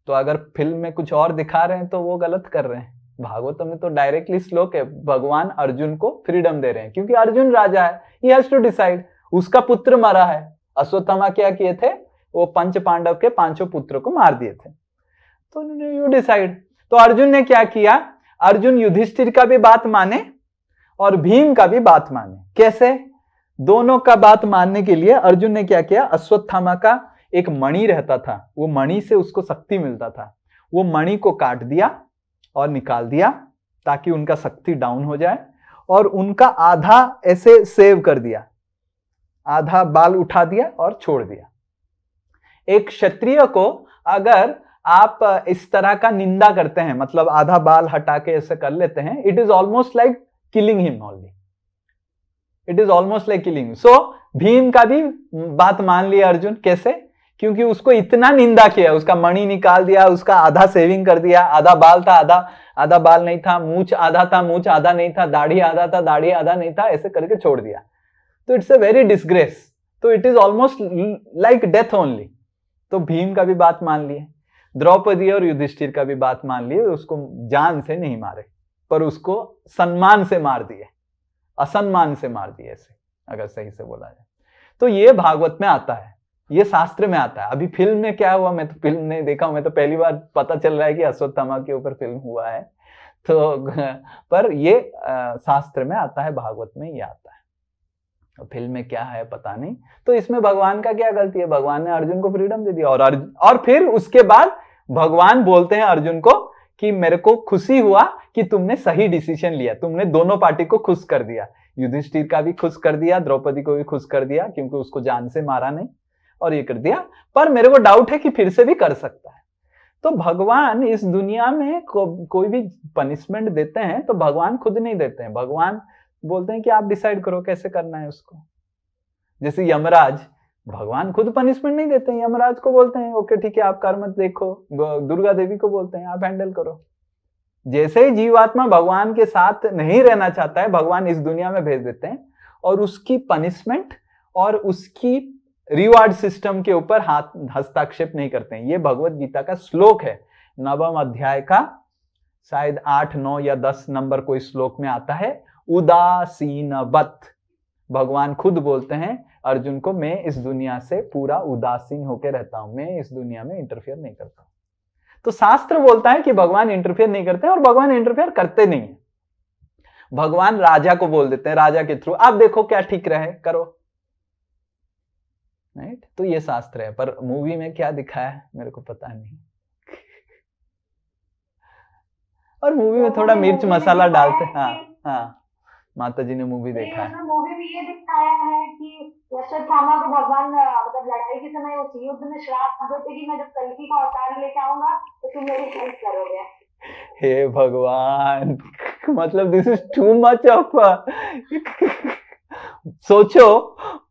तो अगर फिल्म में कुछ और दिखा रहे हैं तो वो गलत कर रहे हैं भागवत में तो डायरेक्टली श्लोक है भगवान अर्जुन को फ्रीडम दे रहे हैं क्योंकि अर्जुन राजा है ही हैज टू डिसाइड उसका पुत्र मरा है अश्वत्थमा क्या किए थे वो पंच पांडव के पांचों पुत्र को मार दिए थे तो यू डिसाइड तो अर्जुन ने क्या किया अर्जुन युधिष्ठिर का भी बात माने और भीम का भी बात माने कैसे दोनों का बात मानने के लिए अर्जुन ने क्या किया अश्वत्थामा का एक मणि रहता था वो मणि से उसको शक्ति मिलता था वो मणि को काट दिया और निकाल दिया ताकि उनका शक्ति डाउन हो जाए और उनका आधा ऐसे सेव कर दिया आधा बाल उठा दिया और छोड़ दिया एक क्षत्रिय को अगर आप इस तरह का निंदा करते हैं मतलब आधा बाल हटा के ऐसे कर लेते हैं it is almost like killing him only it is almost like killing so Bheem का भी बात मान लिया अर्जुन कैसे क्योंकि उसको इतना निंदा किया उसका मणि निकाल दिया उसका आधा सेविंग कर दिया आधा बाल था आधा आधा बाल नहीं था मूछ आधा था मूछ आधा नहीं था दाढ़ी आधा था दाढ़ी आधा नहीं था ऐसे करके छोड़ दिया तो इट्स अ वेरी डिस्ग्रेस तो it is almost like death only तो भीम का भी बात मान लिए द्रौपदी और युधिष्ठिर का भी बात मान लिए उसको जान से नहीं मारे पर उसको सम्मान से मार दिए असन्मान से मार दिए ऐसे अगर सही से बोला जाए तो ये भागवत में आता है ये शास्त्र में आता है अभी फिल्म में क्या हुआ मैं तो फिल्म नहीं देखा मैं तो पहली बार पता चल रहा है कि अश्वत्थामा के ऊपर फिल्म हुआ है तो पर ये शास्त्र में आता है भागवत में ये आता है फिल्म में क्या है पता नहीं तो इसमें भगवान का क्या गलती है भगवान ने अर्जुन को फ्रीडम दे दिया और अर्जुन और फिर उसके बाद भगवान बोलते हैं अर्जुन को कि मेरे को खुशी हुआ कि तुमने सही डिसीजन लिया तुमने दोनों पार्टी को खुश कर दिया युधिष्ठिर का भी खुश कर दिया द्रौपदी को भी खुश कर दिया क्योंकि उसको जान से मारा नहीं और ये कर दिया पर मेरे को डाउट है कि फिर से भी कर सकता है तो भगवान इस दुनिया में को, कोई भी पनिशमेंट देते हैं तो भगवान खुद नहीं देते हैं भगवान बोलते हैं कि आप डिसाइड करो कैसे करना है उसको जैसे यमराज भगवान खुद पनिशमेंट नहीं देते हैं यमराज को बोलते हैं ओके ठीक है आप कर्म देखो दुर्गा देवी को बोलते हैं आप हैंडल करो जैसे ही जीवात्मा भगवान के साथ नहीं रहना चाहता है भगवान इस दुनिया में भेज देते हैं और उसकी पनिशमेंट और उसकी रिवार्ड सिस्टम के ऊपर हाथ हस्ताक्षेप नहीं करते हैं ये भगवत गीता का श्लोक है नवम अध्याय का शायद आठ नौ या दस नंबर कोई श्लोक में आता है उदासीन बत भगवान खुद बोलते हैं अर्जुन को मैं इस दुनिया से पूरा उदासीन होकर रहता हूं मैं इस दुनिया में इंटरफेयर नहीं करता तो शास्त्र बोलता है कि भगवान इंटरफेयर नहीं करते और भगवान इंटरफेयर करते नहीं है भगवान राजा को बोल देते हैं राजा के थ्रू आप देखो क्या ठीक रहे करो राइट तो ये शास्त्र है पर मूवी में क्या दिखाया है मेरे को पता नहीं और मूवी में तो थोड़ा मिर्च मसाला डालते हाँ हाँ माता जी ने मूवी देखा है मूवी में ये दिखाया है कि यशोधामा को भगवान मतलब लड़ाई के समय उस युद्ध में श्राप देते कि मैं जब कलकी का अवतार लेके आऊंगा तो तुम मेरी हेल्प करोगे हे भगवान मतलब this is too much of सोचो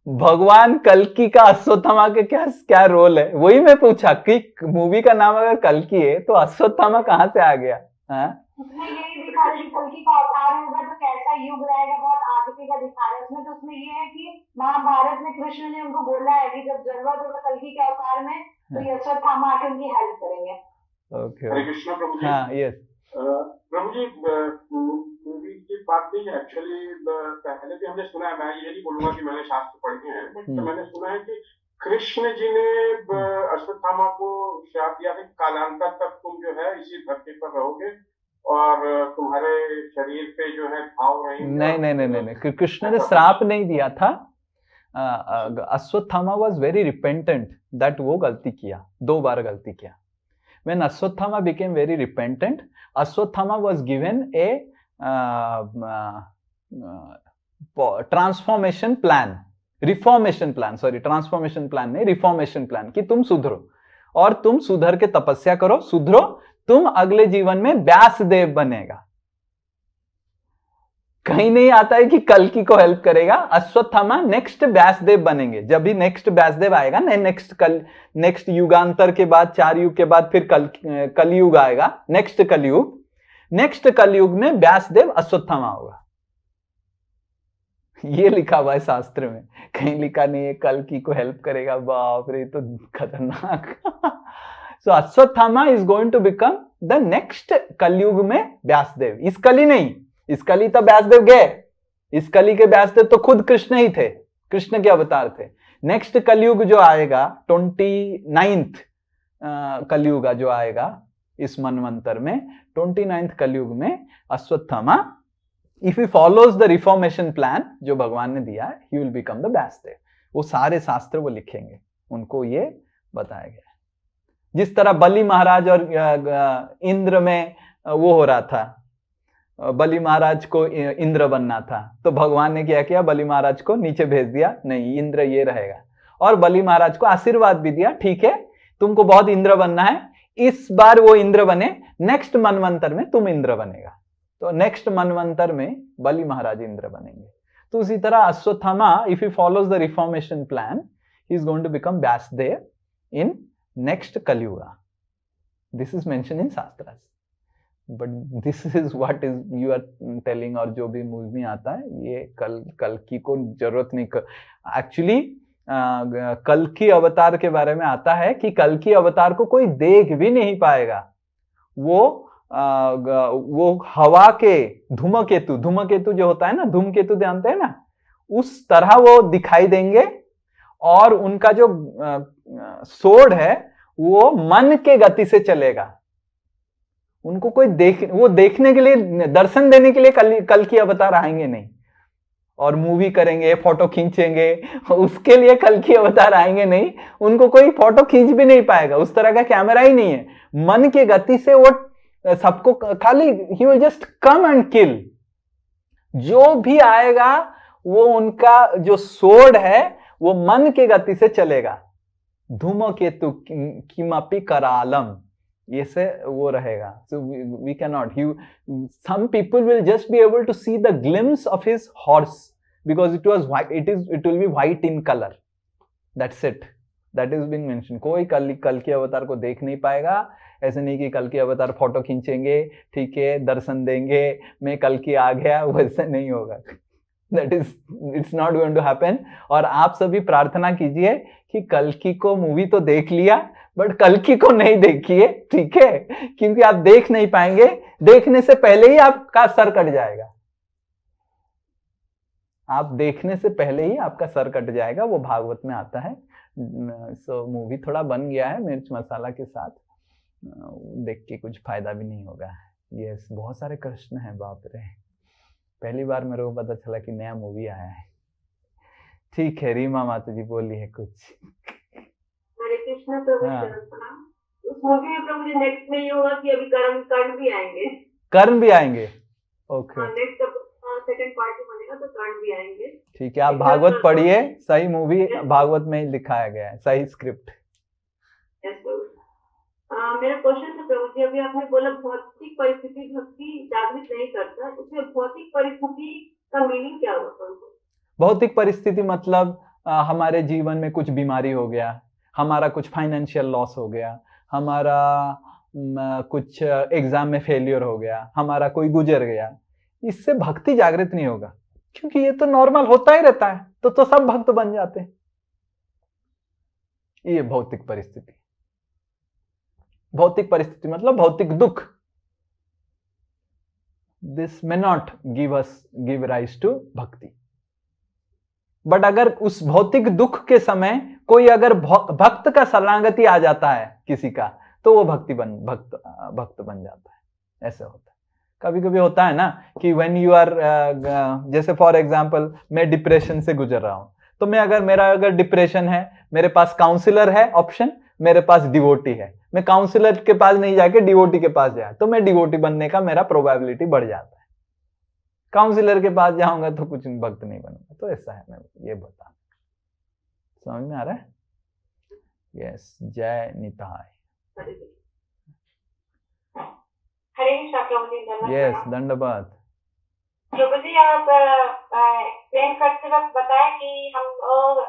भगवान कलकी का अश्वत्थामा के क्या क्या रोल है वही मैं पूछा कि मूवी का नाम अगर कलकी है तो अश्वत्थामा कहाँ से आ गया हाँ? ये कलकी का अवतार होगा तो कैसा युग रहेगा बहुत आगे का उसमें तो उसमें ये है कि महाभारत में कृष्ण ने उनको बोला है कि जब जरूरत होगा कलकी के अवतार में तो ये हाँ। अश्वत्थामा आके उनकी हेल्प करेंगे ओके कृष्ण प्रभु जी हाँ यस प्रभु जी मूवी की बात नहीं है एक्चुअली पहले भी हमने सुना है मैं ये नहीं बोलूंगा कि मैंने शास्त्र पढ़े हैं बट तो मैंने सुना है कि कृष्ण जी ने हम्म। अश्वत्थामा को श्राप दिया था कालांतर तक तुम जो है इसी धरती पर रहोगे और तुम्हारे शरीर पे जो है भाव रहेंगे नहीं नहीं नहीं नहीं कृष्ण ने श्राप नहीं दिया था Ashwatthama was very repentant that वो गलती किया दो बार गलती किया when Aswatthama became very repentant, Aswatthama was given a transformation plan reformation plan sorry transformation plan नहीं रिफॉर्मेशन प्लान कि तुम सुधरो और तुम सुधर के तपस्या करो सुधरो तुम अगले जीवन में व्यास देव बनेगा कहीं नहीं आता है कि की को हेल्प करेगा अश्वत्थामा नेक्स्ट व्यासदेव बनेंगे जब भी नेक्स्ट व्यासदेव आएगा ना नेक्स्ट कल नेक्स्ट युगांतर के बाद चार युग के बाद फिर कल कलयुग आएगा नेक्स्ट कलयुग नेक्स्ट कलयुग में व्यासदेव अश्वत्थामा होगा ये लिखा हुआ है शास्त्र में कहीं लिखा नहीं है कल की को हेल्प करेगा बाप रे तो खतरनाक so Ashwatthama is going to become the next Kaliyug में व्यासदेव इस कली नहीं इस कली तो व्यासदेव गए इस कली के व्यासदेव तो खुद कृष्ण ही थे कृष्ण के अवतार थे नेक्स्ट कलयुग जो आएगा ट्वेंटी नाइन्थ कलयुगा जो आएगा इस मनवंतर में ट्वेंटी नाइन्थ कलयुग में Ashwatthama if you follows the reformation plan जो भगवान ने दिया है he will become the best वो सारे शास्त्र वो लिखेंगे उनको ये बताया गया जिस तरह बलि महाराज और इंद्र में वो हो रहा था बलि महाराज को इंद्र बनना था तो भगवान ने क्या किया बलि महाराज को नीचे भेज दिया नहीं इंद्र ये रहेगा और बलि महाराज को आशीर्वाद भी दिया ठीक है तुमको बहुत इंद्र बनना है इस बार वो इंद्र बने नेक्स्ट मनवंतर में तुम इंद्र बनेगा तो नेक्स्ट मनवंतर में बलि महाराज इंद्र बनेंगे तो उसी तरह Ashwatthama if you follows the reformation plan he is going to become Vyasdev in next Kaliyuga this is mention in शास्त्र but this is what is you are telling और जो भी मूवी आता है ये कल कल की को जरूरत नहीं कर एक्चुअली कल की अवतार के बारे में आता है कि कल की अवतार को कोई देख भी नहीं पाएगा वो आ, वो हवा के केतु धूम केतु जो होता है ना धूमकेतु जानते हैं ना उस तरह वो दिखाई देंगे और उनका जो सोड है वो मन के गति से चलेगा उनको कोई देख वो देखने के लिए दर्शन देने के लिए कल कल की अवतार आएंगे नहीं और मूवी करेंगे फोटो खींचेंगे उसके लिए कल के अवतार आएंगे नहीं उनको कोई फोटो खींच भी नहीं पाएगा उस तरह का कैमरा ही नहीं है मन के गति से वो सबको खाली he will just come and kill जो भी आएगा वो उनका जो सोड है वो मन के गति से चलेगा केतु धूमकेतु किमपि करालम ये से वो रहेगा so we can not you some people will just be able to see the glimpse of his horse because it was white it is it will be white in colour that's it that is been mention कोई कल कल के अवतार को देख नहीं पाएगा ऐसे नहीं कि कल के अवतार फोटो खींचेंगे ठीक है दर्शन देंगे मैं कल की आ गया वैसे नहीं होगा that is it's not going to happen और आप सभी प्रार्थना कीजिए कि कल की को मूवी तो देख लिया बट कल की को नहीं देखिए ठीक है क्योंकि आप देख नहीं पाएंगे देखने से पहले ही आपका सर कट जाएगा आप देखने से पहले ही आपका सर कट जाएगा वो भागवत में आता है सो मूवी थोड़ा बन गया है मिर्च मसाला के साथ देख के कुछ फायदा भी नहीं होगा यस बहुत सारे कृष्ण हैं बाप रे पहली बार मेरे को पता चला कि नया मूवी आया है ठीक है रीमा माता जी बोली है कुछ कृष्ण प्रभु हाँ। उस मूवी में प्रभु जी नेक्स्ट में ये होगा कि अभी कर्म कर्ण भी आएंगे कर्ण भी आएंगे ओके नेक्स्ट सेकंड पार्ट बनेगा तो कर्ण भी आएंगे ठीक है आप भागवत पढ़िए सही मूवी भागवत में ही लिखाया गया है सही स्क्रिप्ट हाँ, मेरा क्वेश्चन है प्रभु जी अभी आपने बोला भौतिक परिस्थिति भक्ति जागृत नहीं करता इसमें भौतिक परिस्थिति का मीनिंग क्या है भौतिक परिस्थिति मतलब आ, हमारे जीवन में कुछ बीमारी हो गया हमारा कुछ फाइनेंशियल लॉस हो गया हमारा कुछ एग्जाम uh, में फेलियर हो गया हमारा कोई गुजर गया इससे भक्ति जागृत नहीं होगा क्योंकि ये तो नॉर्मल होता ही रहता है तो तो सब भक्त बन जाते हैं ये भौतिक परिस्थिति भौतिक परिस्थिति मतलब भौतिक दुख this may not give us give rise to bhakti but अगर उस भौतिक दुख के समय कोई अगर भक्त का शरणागति आ जाता है किसी का तो वो भक्ति बन भक्त भक्त बन जाता है ऐसा होता है कभी कभी होता है ना कि वेन यू आर जैसे फॉर एग्जाम्पल मैं डिप्रेशन से गुजर रहा हूं तो मैं अगर मेरा अगर डिप्रेशन है मेरे पास काउंसिलर है ऑप्शन मेरे पास डिवोटी है मैं काउंसिलर के पास नहीं जाके डिवोटी के पास जाए तो मैं डिवोटी बनने का मेरा प्रोबेबिलिटी बढ़ जाता है काउंसिलर के पास जाऊंगा तो कुछ भक्त नहीं बनूंगा तो ऐसा है मैं ये बता समझ में आ रहा है यस जय निताय यस दंडपात प्रभु जी आप एक्सप्लेन करते वक्त कि हम लोग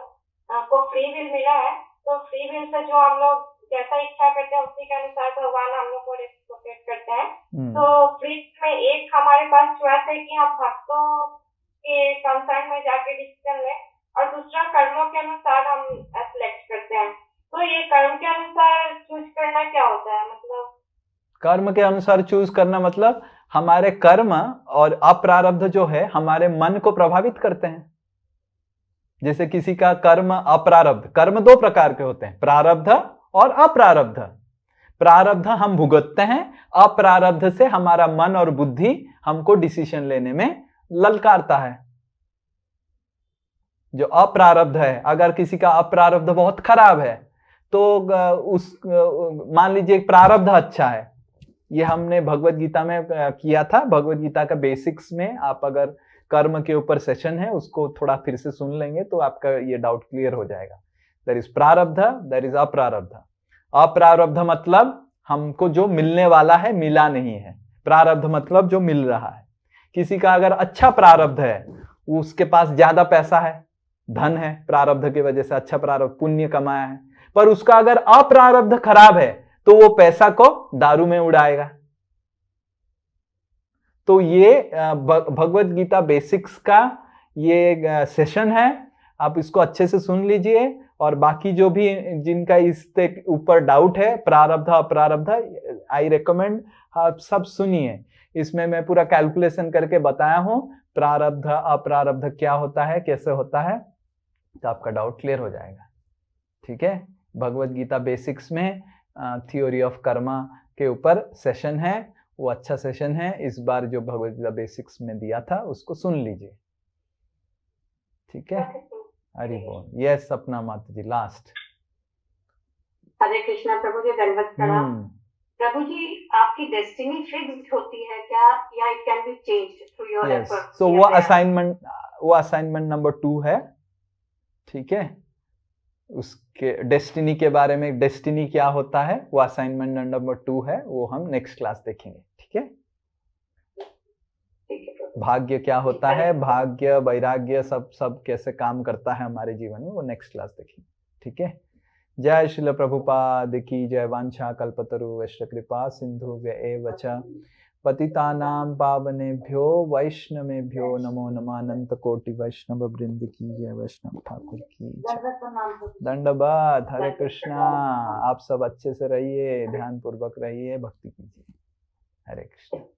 को फ्री विल मिला है तो फ्री विल से जो हम लोग जैसा इच्छा करते हैं उसी के अनुसार भगवान हम लोग को रेस्पोकेट करते हैं हम्म। तो फ्रिज में एक हमारे पास चॉइस है कि हम भक्तों के कंसर्न में जाके डिसीजन लें और दूसरा कर्मों के अनुसार हम सिलेक्ट करते हैं तो ये कर्म के अनुसार चूज करना क्या होता है मतलब कर्म के अनुसार चूज करना मतलब हमारे कर्म और अप्रारब्ध जो है हमारे मन को प्रभावित करते हैं जैसे किसी का कर्म अप्रारब्ध कर्म दो प्रकार के होते हैं प्रारब्ध और अप्रारब्ध प्रारब्ध हम भुगतते हैं अप्रारब्ध से हमारा मन और बुद्धि हमको डिसीजन लेने में ललकारता है जो अप्रारब्ध है अगर किसी का अप्रारब्ध बहुत खराब है तो उस मान लीजिए प्रारब्ध अच्छा है ये हमने भगवत गीता में किया था भगवत गीता का बेसिक्स में आप अगर कर्म के ऊपर सेशन है उसको थोड़ा फिर से सुन लेंगे तो आपका ये डाउट क्लियर हो जाएगा देर इज प्रारब्ध देर इज अप्रारब्ध अप्रारब्ध मतलब हमको जो मिलने वाला है मिला नहीं है प्रारब्ध मतलब जो मिल रहा है किसी का अगर अच्छा प्रारब्ध है उसके पास ज्यादा पैसा है धन है प्रारब्ध की वजह से अच्छा प्रारब्ध पुण्य कमाया है पर उसका अगर अप्रारब्ध खराब है तो वो पैसा को दारू में उड़ाएगा तो ये भगवत गीता बेसिक्स का ये सेशन है आप इसको अच्छे से सुन लीजिए और बाकी जो भी जिनका इसके ऊपर डाउट है प्रारब्ध अप्रारब्ध आई रिकमेंड आप सब सुनिए इसमें मैं पूरा कैलकुलेशन करके बताया हूँ प्रारब्ध अप्रारब्ध क्या होता है कैसे होता है तो आपका डाउट क्लियर हो जाएगा ठीक है भगवत गीता बेसिक्स में थियोरी ऑफ कर्मा के ऊपर सेशन है वो अच्छा सेशन है इस बार जो भगवत गीता बेसिक्स में दिया था उसको सुन लीजिए ठीक है हरि बोल यस सपना माता जी लास्ट हरे कृष्णा प्रभु जी दंडवत प्रणाम हम्म। प्रभु जी आपकी डेस्टिनी फिक्स्ड होती है क्या या it can be changed through your effort so वो असाइनमेंट वो असाइनमेंट नंबर टू है ठीक है उसके डेस्टिनी के बारे में डेस्टिनी क्या होता है वो असाइनमेंट नंबर टू है वो हम नेक्स्ट क्लास देखेंगे ठीक है भाग्य क्या होता है भाग्य वैराग्य सब सब कैसे काम करता है हमारे जीवन में वो नेक्स्ट क्लास देखेंगे ठीक है जय शिल प्रभुपाद की जय वांछा कल्पतरु वैश्य कृपा सिंधु वच भ्यो पावनेभ्यो वैष्णवेभ्यो नमो अनंत कोटि वैष्णव वृंद की जय वैष्णव ठाकुर की जय हरे कृष्णा आप सब अच्छे से रहिए ध्यान पूर्वक रहिए भक्ति कीजिए हरे कृष्ण